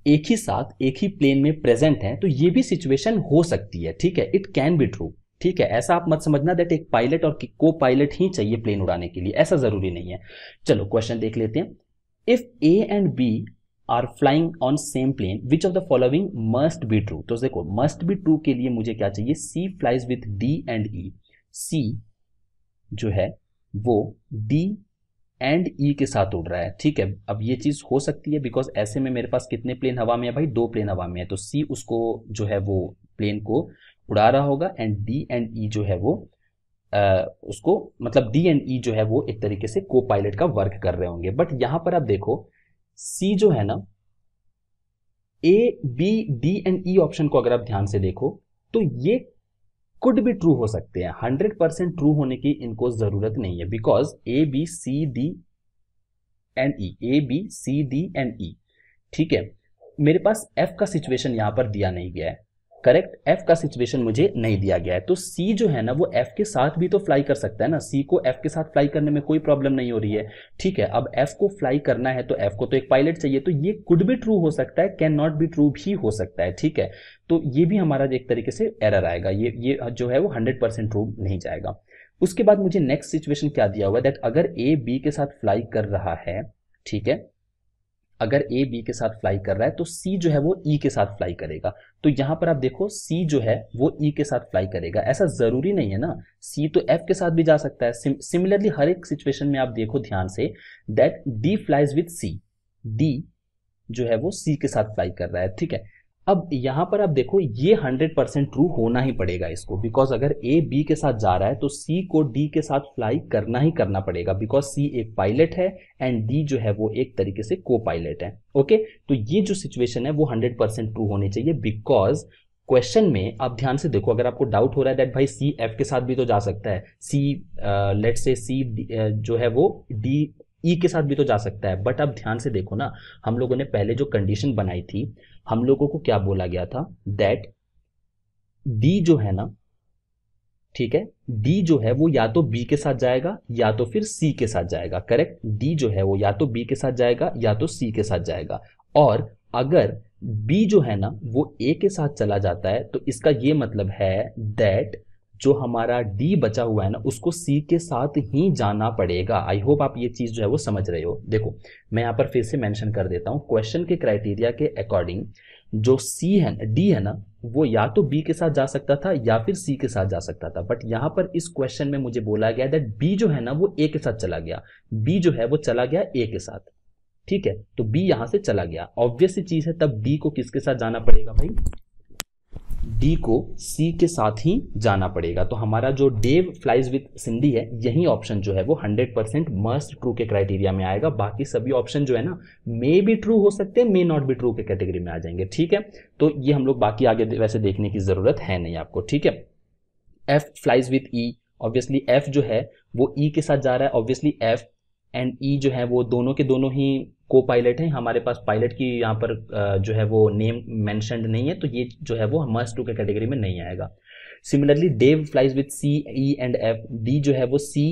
एक ही साथ एक ही प्लेन में प्रेजेंट है तो ये भी सिचुएशन हो सकती है ठीक है इट कैन बी ट्रू ठीक है ऐसा आप मत समझना दैट एक पायलट और को पायलट ही चाहिए प्लेन उड़ाने के लिए ऐसा जरूरी नहीं है चलो क्वेश्चन देख लेते हैं if A and B are flying on same plane which of the following must be true तो देखो मस्ट बी ट्रू के लिए मुझे क्या चाहिए C flies with D and E C जो है वो डी एंड ई के साथ उड़ रहा है ठीक है अब ये चीज हो सकती है बिकॉज ऐसे में मेरे पास कितने प्लेन हवा में है भाई दो प्लेन हवा में है तो सी उसको जो है वो प्लेन को उड़ा रहा होगा एंड डी एंड ई जो है वो आ, उसको मतलब डी एंड ई जो है वो एक तरीके से को पायलट का वर्क कर रहे होंगे बट यहां पर आप देखो सी जो है ना A B D and E option को अगर आप ध्यान से देखो तो ये कुड भी ट्रू हो सकते हैं हंड्रेड परसेंट ट्रू होने की इनको जरूरत नहीं है because A B C D and E A B C D and E ठीक है मेरे पास एफ का सिचुएशन यहां पर दिया नहीं गया है करेक्ट एफ का सिचुएशन मुझे नहीं दिया गया है तो सी जो है ना वो एफ के साथ भी तो फ्लाई कर सकता है ना सी को एफ के साथ फ्लाई करने में कोई प्रॉब्लम नहीं हो रही है ठीक है अब एफ को फ्लाई करना है तो एफ को तो एक पायलट चाहिए तो ये कुड भी ट्रू हो सकता है कैन नॉट बी ट्रू भी हो सकता है ठीक है तो ये भी हमारा एक तरीके से एरर आएगा ये ये जो है वो हंड्रेड परसेंट ट्रू नहीं जाएगा उसके बाद मुझे नेक्स्ट सिचुएशन क्या दिया हुआ है दैट अगर ए बी के साथ फ्लाई कर रहा है ठीक है अगर ए बी के साथ फ्लाई कर रहा है तो सी जो है वो ई e के साथ फ्लाई करेगा तो यहां पर आप देखो सी जो है वो ई e के साथ फ्लाई करेगा ऐसा जरूरी नहीं है ना सी तो एफ के साथ भी जा सकता है सिमिलरली हर एक सिचुएशन में आप देखो ध्यान से that D flies with C D जो है वो सी के साथ फ्लाई कर रहा है ठीक है अब यहां पर आप देखो ये 100 परसेंट ट्रू होना ही पड़ेगा इसको बिकॉज अगर ए बी के साथ जा रहा है तो सी को डी के साथ फ्लाई करना ही करना पड़ेगा बिकॉज सी एक पायलट है एंड डी जो है वो एक तरीके से को पायलट है ओके तो ये जो सिचुएशन है वो 100 परसेंट ट्रू होनी चाहिए बिकॉज क्वेश्चन में आप ध्यान से देखो अगर आपको डाउट हो रहा है दैट भाई सी एफ के साथ भी तो जा सकता है सी लेट से सी जो है वो डी ई e के साथ भी तो जा सकता है बट आप ध्यान से देखो ना हम लोगों ने पहले जो कंडीशन बनाई थी हम लोगों को क्या बोला गया था दैट डी जो है ना ठीक है डी जो है वो या तो बी के साथ जाएगा या तो फिर सी के साथ जाएगा करेक्ट डी जो है वो या तो बी के साथ जाएगा या तो सी के साथ जाएगा और अगर बी जो है ना वो ए के साथ चला जाता है तो इसका ये मतलब है दैट जो हमारा डी बचा हुआ है ना उसको सी के साथ ही जाना पड़ेगा आई होप आप ये चीज जो है वो समझ रहे हो देखो मैं यहाँ पर फिर से मेंशन कर देता हूँ क्वेश्चन के क्राइटेरिया के अकॉर्डिंग जो सी है डी है ना वो या तो बी के साथ जा सकता था या फिर सी के साथ जा सकता था बट यहाँ पर इस क्वेश्चन में मुझे बोला गया दैट बी जो है ना वो ए के साथ चला गया बी जो है वो चला गया ए के साथ ठीक है तो बी यहां से चला गया ऑब्वियस चीज है तब डी को किसके साथ जाना पड़ेगा भाई डी को सी के साथ ही जाना पड़ेगा तो हमारा जो डेव फ्लाइज विथ सिंधी है यही ऑप्शन जो है वो 100 परसेंट मस्ट ट्रू के क्राइटेरिया में आएगा बाकी सभी ऑप्शन जो है ना मे भी ट्रू हो सकते हैं मे नॉट भी ट्रू के कैटेगरी में आ जाएंगे ठीक है तो ये हम लोग बाकी आगे वैसे देखने की जरूरत है नहीं आपको ठीक है F flies with E obviously F जो है वो ई e के साथ जा रहा है obviously F and E e जो है वो दोनों के दोनों ही को पायलट हैं हमारे पास पायलट की यहाँ पर जो है वो नेम मैंशनड नहीं है तो ये जो है वो मस्ट टू के कैटेगरी में नहीं आएगा similarly Dave flies with C E and F D जो है वो सी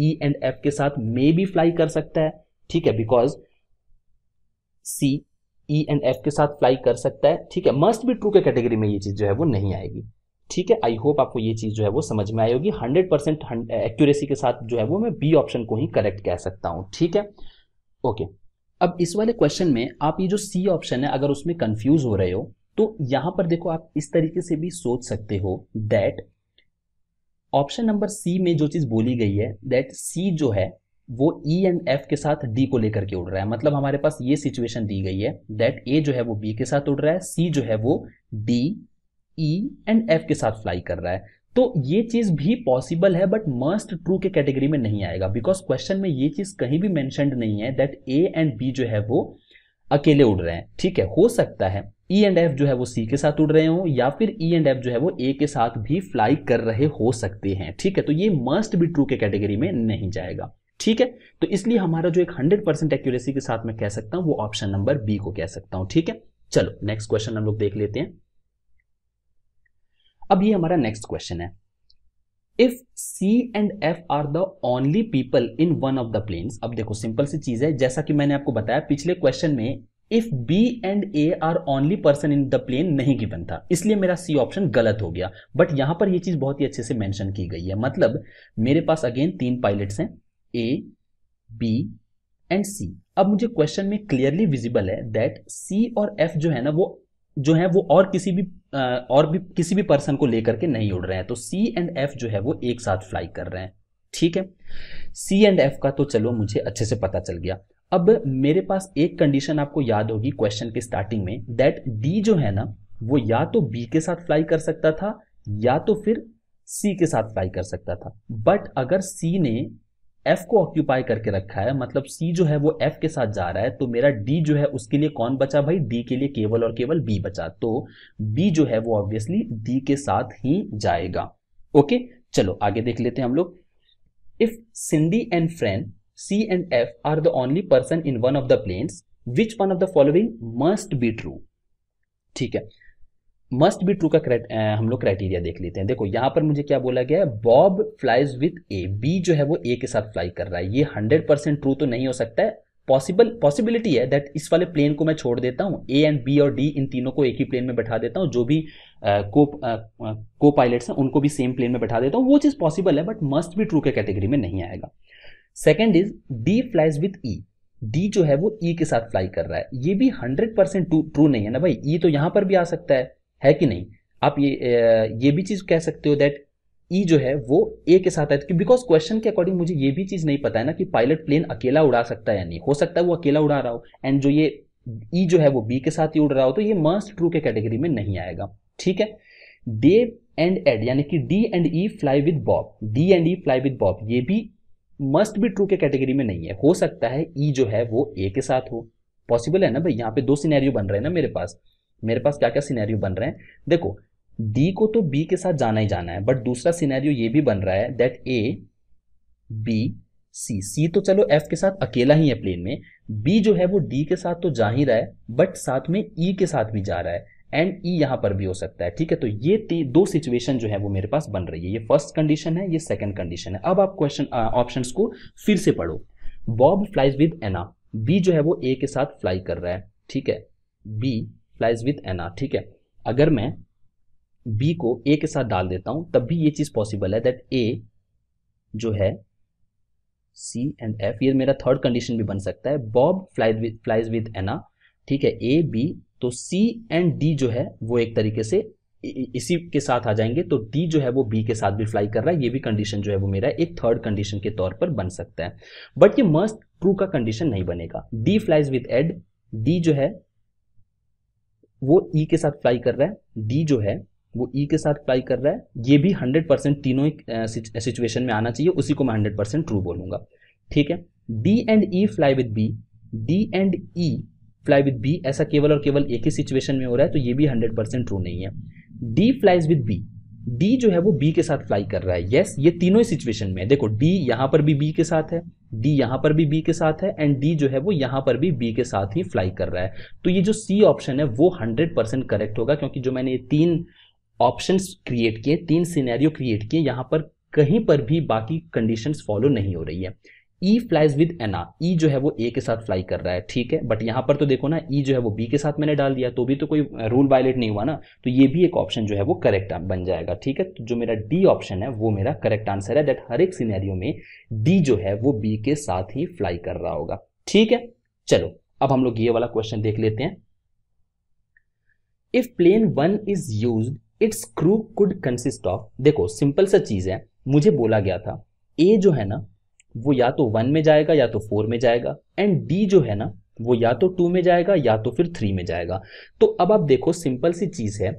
ई एंड एफ के साथ मे भी फ्लाई कर सकता है ठीक है because C E and F के साथ फ्लाई कर सकता है ठीक है मस्ट भी ट्रू के कैटेगरी में ये चीज जो है वो नहीं आएगी ठीक है आई होप आपको ये चीज़ जो है वो समझ में आई होगी हंड्रेड परसेंट एक्यूरेसी के साथ जो है वो मैं बी ऑप्शन को ही करेक्ट कह सकता हूँ ठीक है ओके अब इस वाले क्वेश्चन में आप ये जो सी ऑप्शन है अगर उसमें कंफ्यूज हो रहे हो तो यहां पर देखो आप इस तरीके से भी सोच सकते हो दैट ऑप्शन नंबर सी में जो चीज बोली गई है दैट सी जो है वो ई एंड एफ के साथ डी को लेकर के उड़ रहा है मतलब हमारे पास ये सिचुएशन दी गई है दैट ए जो है वो बी के साथ उड़ रहा है सी जो है वो डी ई एंड एफ के साथ फ्लाई कर रहा है तो ये चीज भी पॉसिबल है बट मस्ट ट्रू के कैटेगरी में नहीं आएगा बिकॉज क्वेश्चन में ये चीज कहीं भी मैंशनड नहीं है दैट ए एंड बी जो है वो अकेले उड़ रहे हैं ठीक है हो सकता है ई एंड एफ जो है वो सी के साथ उड़ रहे हो या फिर ई एंड एफ जो है वो ए के साथ भी फ्लाई कर रहे हो सकते हैं ठीक है तो ये मस्ट भी ट्रू के कैटेगरी में नहीं जाएगा ठीक है तो इसलिए हमारा जो एक हंड्रेड परसेंट एक्यूरेसी के साथ मैं कह सकता हूं वो ऑप्शन नंबर बी को कह सकता हूं ठीक है चलो नेक्स्ट क्वेश्चन हम लोग देख लेते हैं अब ये हमारा नेक्स्ट क्वेश्चन है if C and F are the only people in one of the planes अब देखो सिंपल सी चीज है जैसा कि मैंने आपको बताया पिछले क्वेश्चन में if B and A are only person in the plane नहीं गिवन था इसलिए मेरा सी ऑप्शन गलत हो गया बट यहां पर यह चीज बहुत ही अच्छे से मैंशन की गई है मतलब मेरे पास अगेन तीन पायलट्स हैं ए बी एंड सी अब मुझे क्वेश्चन में क्लियरली विजिबल है दैट सी और एफ जो है ना वो जो है वो और किसी भी और भी किसी भी पर्सन को लेकर के नहीं उड़ रहे हैं तो सी एंड एफ जो है वो एक साथ फ्लाई कर रहे हैं ठीक है सी एंड एफ का तो चलो मुझे अच्छे से पता चल गया अब मेरे पास एक कंडीशन आपको याद होगी क्वेश्चन के स्टार्टिंग में दैट डी जो है ना वो या तो बी के साथ फ्लाई कर सकता था या तो फिर सी के साथ फ्लाई कर सकता था बट अगर सी ने एफ को ऑक्यूपाई करके रखा है मतलब सी जो है वो एफ के साथ जा रहा है तो मेरा डी जो है उसके लिए कौन बचा भाई डी के लिए केवल और केवल बी बचा तो बी जो है वो ऑब्वियसली डी के साथ ही जाएगा ओके चलो आगे देख लेते हैं हम लोग if Cindy and friend C and F are the only person in one of the planes which one of the following must be true ठीक है मस्ट बी ट्रू का हम लोग क्राइटेरिया देख लेते हैं देखो यहां पर मुझे क्या बोला गया है Bob flies with A B जो है वो ए के साथ फ्लाई कर रहा है ये हंड्रेड परसेंट ट्रू तो नहीं हो सकता है पॉसिबल पॉसिबिलिटी है दैट इस वाले प्लेन को मैं छोड़ देता हूँ ए एंड बी और डी इन तीनों को एक ही प्लेन में बैठा देता हूँ जो भी को को पायलट्स हैं उनको भी सेम प्लेन में बैठा देता हूँ वो चीज़ पॉसिबल है बट मस्ट भी ट्रू के कैटेगरी में नहीं आएगा second is D flies with E D जो है वो ई e के साथ फ्लाई कर रहा है ये भी हंड्रेड परसेंट ट्रू नहीं है ना भाई ई e तो यहाँ पर भी आ सकता है है कि नहीं आप ये ये भी चीज़ कह सकते हो दैट ई e जो है वो ए के साथ है बिकॉज क्वेश्चन के अकॉर्डिंग मुझे ये भी चीज़ नहीं पता है ना कि पायलट प्लेन अकेला उड़ा सकता है या नहीं हो सकता है वो अकेला उड़ा रहा हो एंड जो ये ई e जो है वो बी के साथ ही उड़ रहा हो तो ये मस्ट ट्रू के कैटेगरी में नहीं आएगा ठीक है डेव एंड एड यानी कि D and E fly with Bob D and E fly with Bob ये भी मस्ट भी ट्रू के कैटेगरी में नहीं है हो सकता है ई e जो है वो ए के साथ हो पॉसिबल है ना भाई यहाँ पे दो सिनेरियो बन रहे हैं ना मेरे पास मेरे पास क्या क्या सीनैरियो बन रहे हैं देखो डी को तो बी के साथ जाना ही जाना है बट दूसरा सीनैरियो ये भी बन रहा है दैट ए बी सी सी तो चलो एफ के साथ अकेला ही है प्लेन में बी जो है वो डी के साथ तो जा ही रहा है बट साथ में ई e के साथ भी जा रहा है एंड ई e यहां पर भी हो सकता है ठीक है तो ये दो सिचुएशन जो है वो मेरे पास बन रही है ये फर्स्ट कंडीशन है ये सेकंड कंडीशन है अब आप क्वेश्चन ऑप्शन को फिर से पढ़ो Bob flies with Anna B जो है वो ए के साथ फ्लाई कर रहा है ठीक है B lies with N R ठीक है अगर मैं बी को ए के साथ डाल देता हूं तब भी ये चीज पॉसिबल है दैट ए जो है सी एंड एफ ये मेरा थर्ड कंडीशन भी बन सकता है Bob flies with flies N R ठीक है ए बी तो सी एंड डी जो है वो एक तरीके से इसी के साथ आ जाएंगे तो डी जो है वो बी के साथ भी फ्लाई कर रहा है ये भी कंडीशन जो है वो मेरा एक थर्ड कंडीशन के तौर पर बन सकता है बट ये मस्ट ट्रू का कंडीशन नहीं बनेगा D flies with Ed D जो है वो ई e के साथ फ्लाई कर रहा है डी जो है वो ई e के साथ फ्लाई कर रहा है ये भी हंड्रेड परसेंट तीनों सिचुएशन में आना चाहिए उसी को मैं हंड्रेड परसेंट ट्रू बोलूंगा ठीक है D and E fly with B D and E fly with B ऐसा केवल और केवल एक ही सिचुएशन में हो रहा है तो ये भी हंड्रेड परसेंट ट्रू नहीं है D flies with B D जो है वो बी के साथ फ्लाई कर रहा है यस yes, ये तीनों ही सिचुएशन में है देखो डी यहां पर भी बी के साथ है डी यहां पर भी बी के साथ है एंड डी जो है वो यहां पर भी बी के साथ ही फ्लाई कर रहा है तो ये जो सी ऑप्शन है वो हंड्रेड परसेंट करेक्ट होगा क्योंकि जो मैंने ये तीन ऑप्शन क्रिएट किए तीन सीनेरियो क्रिएट किए यहां पर कहीं पर भी बाकी कंडीशंस फॉलो नहीं हो रही है ई फ्लाइज विद एना ई जो है वो ए के साथ फ्लाई कर रहा है ठीक है बट यहां पर तो देखो ना ई e जो है वो बी के साथ मैंने डाल दिया तो भी तो कोई रूल वायलेट नहीं हुआ ना तो ये भी एक ऑप्शन जो है वो करेक्ट बन जाएगा ठीक है तो जो मेरा डी ऑप्शन है वो मेरा करेक्ट आंसर है दैट हर एक सीनेरियो में डी जो है वो बी के साथ ही फ्लाई कर रहा होगा ठीक है चलो अब हम लोग ये वाला क्वेश्चन देख लेते हैं if plane one is use its crew could consist of देखो सिंपल सा चीज है मुझे बोला गया था ए जो है ना वो या तो वन में जाएगा या तो फोर में जाएगा एंड डी जो है ना वो या तो टू में जाएगा या तो फिर थ्री में जाएगा तो अब आप देखो सिंपल सी चीज है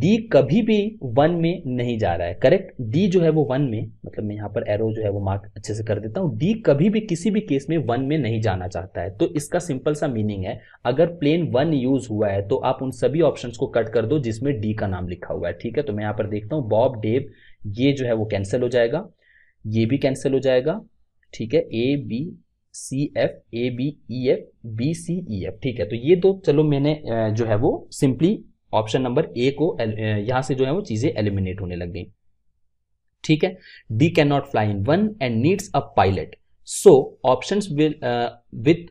डी कभी भी वन में नहीं जा रहा है करेक्ट डी जो है वो वन में मतलब मैं यहाँ पर एरो जो है वो मार्क अच्छे से कर देता हूँ डी कभी भी किसी भी केस में वन में नहीं जाना चाहता है तो इसका सिंपल सा मीनिंग है अगर प्लेन वन यूज हुआ है तो आप उन सभी ऑप्शंस को कट कर दो जिसमें डी का नाम लिखा हुआ है ठीक है तो मैं यहाँ पर देखता हूँ बॉब डेब ये जो है वो कैंसिल हो जाएगा ये भी कैंसिल हो जाएगा ठीक है A B C F A B E F B C E F ठीक है तो ये दो तो चलो मैंने जो है वो सिंपली ऑप्शन नंबर ए को यहां से जो है वो चीज़ें एलिमिनेट होने लग गई ठीक है D can not fly in one and needs a pilot so option with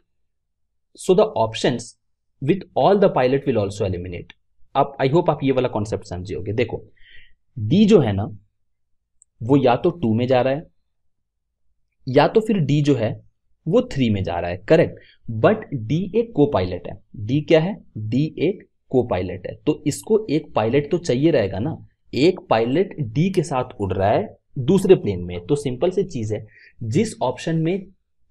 so the option with all the pilot will also eliminate आप आई होप आप ये वाला कॉन्सेप्ट समझिए देखो डी जो है ना वो या तो टू में जा रहा है या तो फिर डी जो है वो थ्री में जा रहा है करेक्ट बट डी एक को पायलट है डी क्या है डी एक को पायलट है तो इसको एक पायलट तो चाहिए रहेगा ना एक पायलट डी के साथ उड़ रहा है दूसरे प्लेन में तो सिंपल सी चीज है जिस ऑप्शन में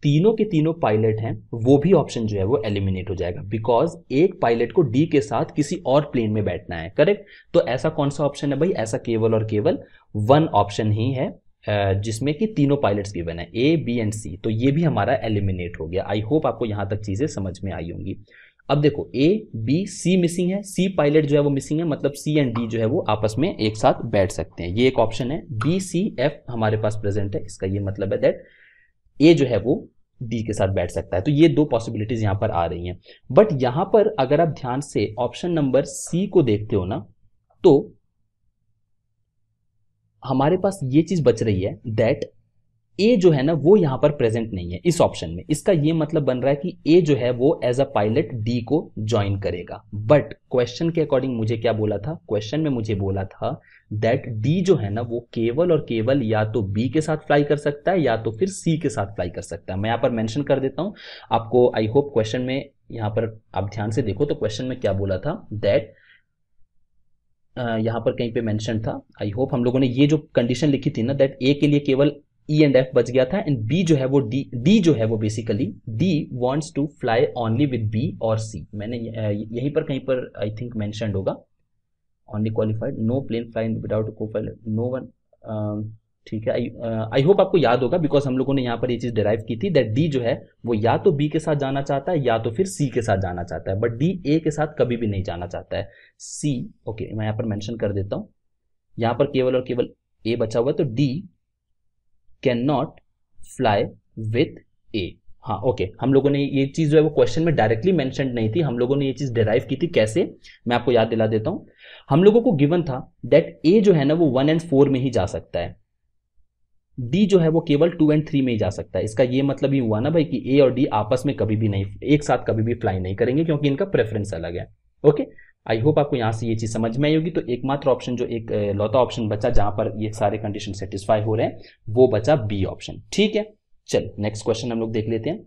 तीनों के तीनों पायलट हैं वो भी ऑप्शन जो है वो एलिमिनेट हो जाएगा बिकॉज एक पायलट को डी के साथ किसी और प्लेन में बैठना है करेक्ट तो ऐसा कौन सा ऑप्शन है भाई ऐसा केवल और केवल वन ऑप्शन ही है जिसमें कि तीनों पायलट्स गिवन है ए बी एंड सी तो ये भी हमारा एलिमिनेट हो गया आई होप आपको यहाँ तक चीज़ें समझ में आई होंगी अब देखो ए बी सी मिसिंग है सी पायलट जो है वो मिसिंग है मतलब सी एंड डी जो है वो आपस में एक साथ बैठ सकते हैं ये एक ऑप्शन है बी सी एफ हमारे पास प्रेजेंट है इसका ये मतलब है दैट ए जो है वो डी के साथ बैठ सकता है तो ये दो पॉसिबिलिटीज यहाँ पर आ रही हैं बट यहाँ पर अगर आप ध्यान से ऑप्शन नंबर सी को देखते हो ना तो हमारे पास ये चीज़ बच रही है दैट ए जो है ना वो यहां पर प्रेजेंट नहीं है इस ऑप्शन में इसका ये मतलब बन रहा है कि ए जो है वो एज अ पायलट डी को ज्वाइन करेगा बट क्वेश्चन के अकॉर्डिंग मुझे क्या बोला था क्वेश्चन में मुझे बोला था दैट डी जो है ना वो केवल और केवल या तो बी के साथ फ्लाई कर सकता है या तो फिर सी के साथ फ्लाई कर सकता है मैं यहां पर मैंशन कर देता हूं आपको आई होप क्वेश्चन में यहां पर आप ध्यान से देखो तो क्वेश्चन में क्या बोला था दैट यहाँ पर कहीं पे मैंशन था आई होप हम लोगों ने ये जो कंडीशन लिखी थी ना दैट ए के लिए केवल ई एंड एफ बच गया था एंड बी जो है वो डी डी जो है वो basically D wants to fly only with B और सी मैंने यहीं पर कहीं पर आई थिंक मैंशनड होगा only qualified no plane flying without co no one ठीक है आई होप uh, आपको याद होगा बिकॉज हम लोगों ने यहाँ पर ये चीज़ डिराइव की थी दैट डी जो है वो या तो बी के साथ जाना चाहता है या तो फिर सी के साथ जाना चाहता है बट डी ए के साथ कभी भी नहीं जाना चाहता है सी ओके okay, मैं यहाँ पर मेंशन कर देता हूँ यहाँ पर केवल और केवल ए बचा हुआ है तो D can not fly with A हाँ ओके okay. हम लोगों ने ये चीज़ जो है वो क्वेश्चन में डायरेक्टली मेंशन नहीं थी हम लोगों ने ये चीज़ डिराइव की थी कैसे मैं आपको याद दिला देता हूँ हम लोगों को गिवन था दैट ए जो है ना वो वन एंड फोर में ही जा सकता है डी जो है वो केवल टू एंड थ्री में ही जा सकता है इसका ये मतलब ही हुआ ना भाई कि ए और डी आपस में कभी भी नहीं एक साथ कभी भी फ्लाई नहीं करेंगे क्योंकि इनका प्रेफरेंस अलग है ओके आई होप आपको यहाँ से ये चीज़ समझ में आई होगी तो एकमात्र ऑप्शन जो एक लौता ऑप्शन बचा जहां पर ये सारे कंडीशन सेटिस्फाई हो रहे हैं वो बचा बी ऑप्शन ठीक है चल नेक्स्ट क्वेश्चन हम लोग देख लेते हैं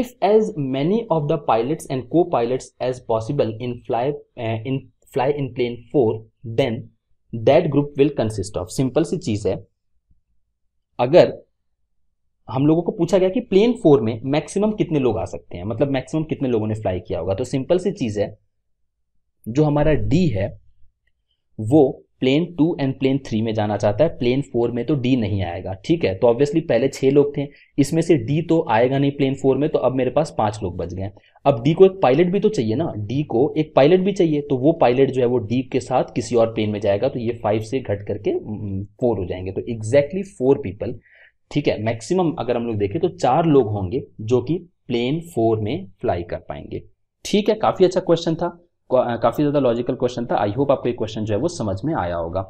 if as many of the pilot and co pilots as possible in fly in fly in plane four then that group will consist of simple सी चीज़ है अगर हम लोगों को पूछा गया कि प्लेन फोर में मैक्सिमम कितने लोग आ सकते हैं मतलब मैक्सिमम कितने लोगों ने फ्लाई किया होगा तो सिंपल सी चीज है जो हमारा डी है वो plane two and plane three में जाना चाहता है प्लेन फोर में तो डी नहीं आएगा ठीक है तो ऑब्वियसली पहले छह लोग थे इसमें से डी तो आएगा नहीं प्लेन फोर में तो अब मेरे पास पांच लोग बच गए अब डी को एक पायलट भी तो चाहिए ना डी को एक पायलट भी चाहिए तो वो पायलट जो है वो डी के साथ किसी और प्लेन में जाएगा तो ये फाइव से घट करके फोर हो जाएंगे तो एग्जैक्टली फोर पीपल ठीक है मैक्सिमम अगर हम लोग देखें तो चार लोग होंगे जो कि प्लेन फोर में फ्लाई कर पाएंगे ठीक है काफी अच्छा क्वेश्चन था काफ़ी ज़्यादा लॉजिकल क्वेश्चन था आई होप आपको ये क्वेश्चन जो है वो समझ में आया होगा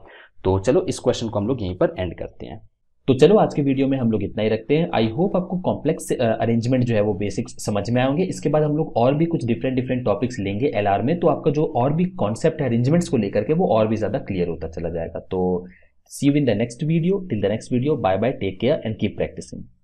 तो चलो इस क्वेश्चन को हम लोग यहीं पर एंड करते हैं तो चलो आज के वीडियो में हम लोग इतना ही रखते हैं आई होप आपको कॉम्प्लेक्स अरेंजमेंट uh, जो है वो बेसिक्स समझ में आएंगे इसके बाद हम लोग और भी कुछ डिफरेंट डिफरेंट टॉपिक्स लेंगे एलआर में तो आपका जो और भी कॉन्सेप्ट है अरेंजमेंट्स को लेकर के वो और भी ज़्यादा क्लियर होता चला जाएगा तो see you in the next video till the next video bye bye take care and keep practising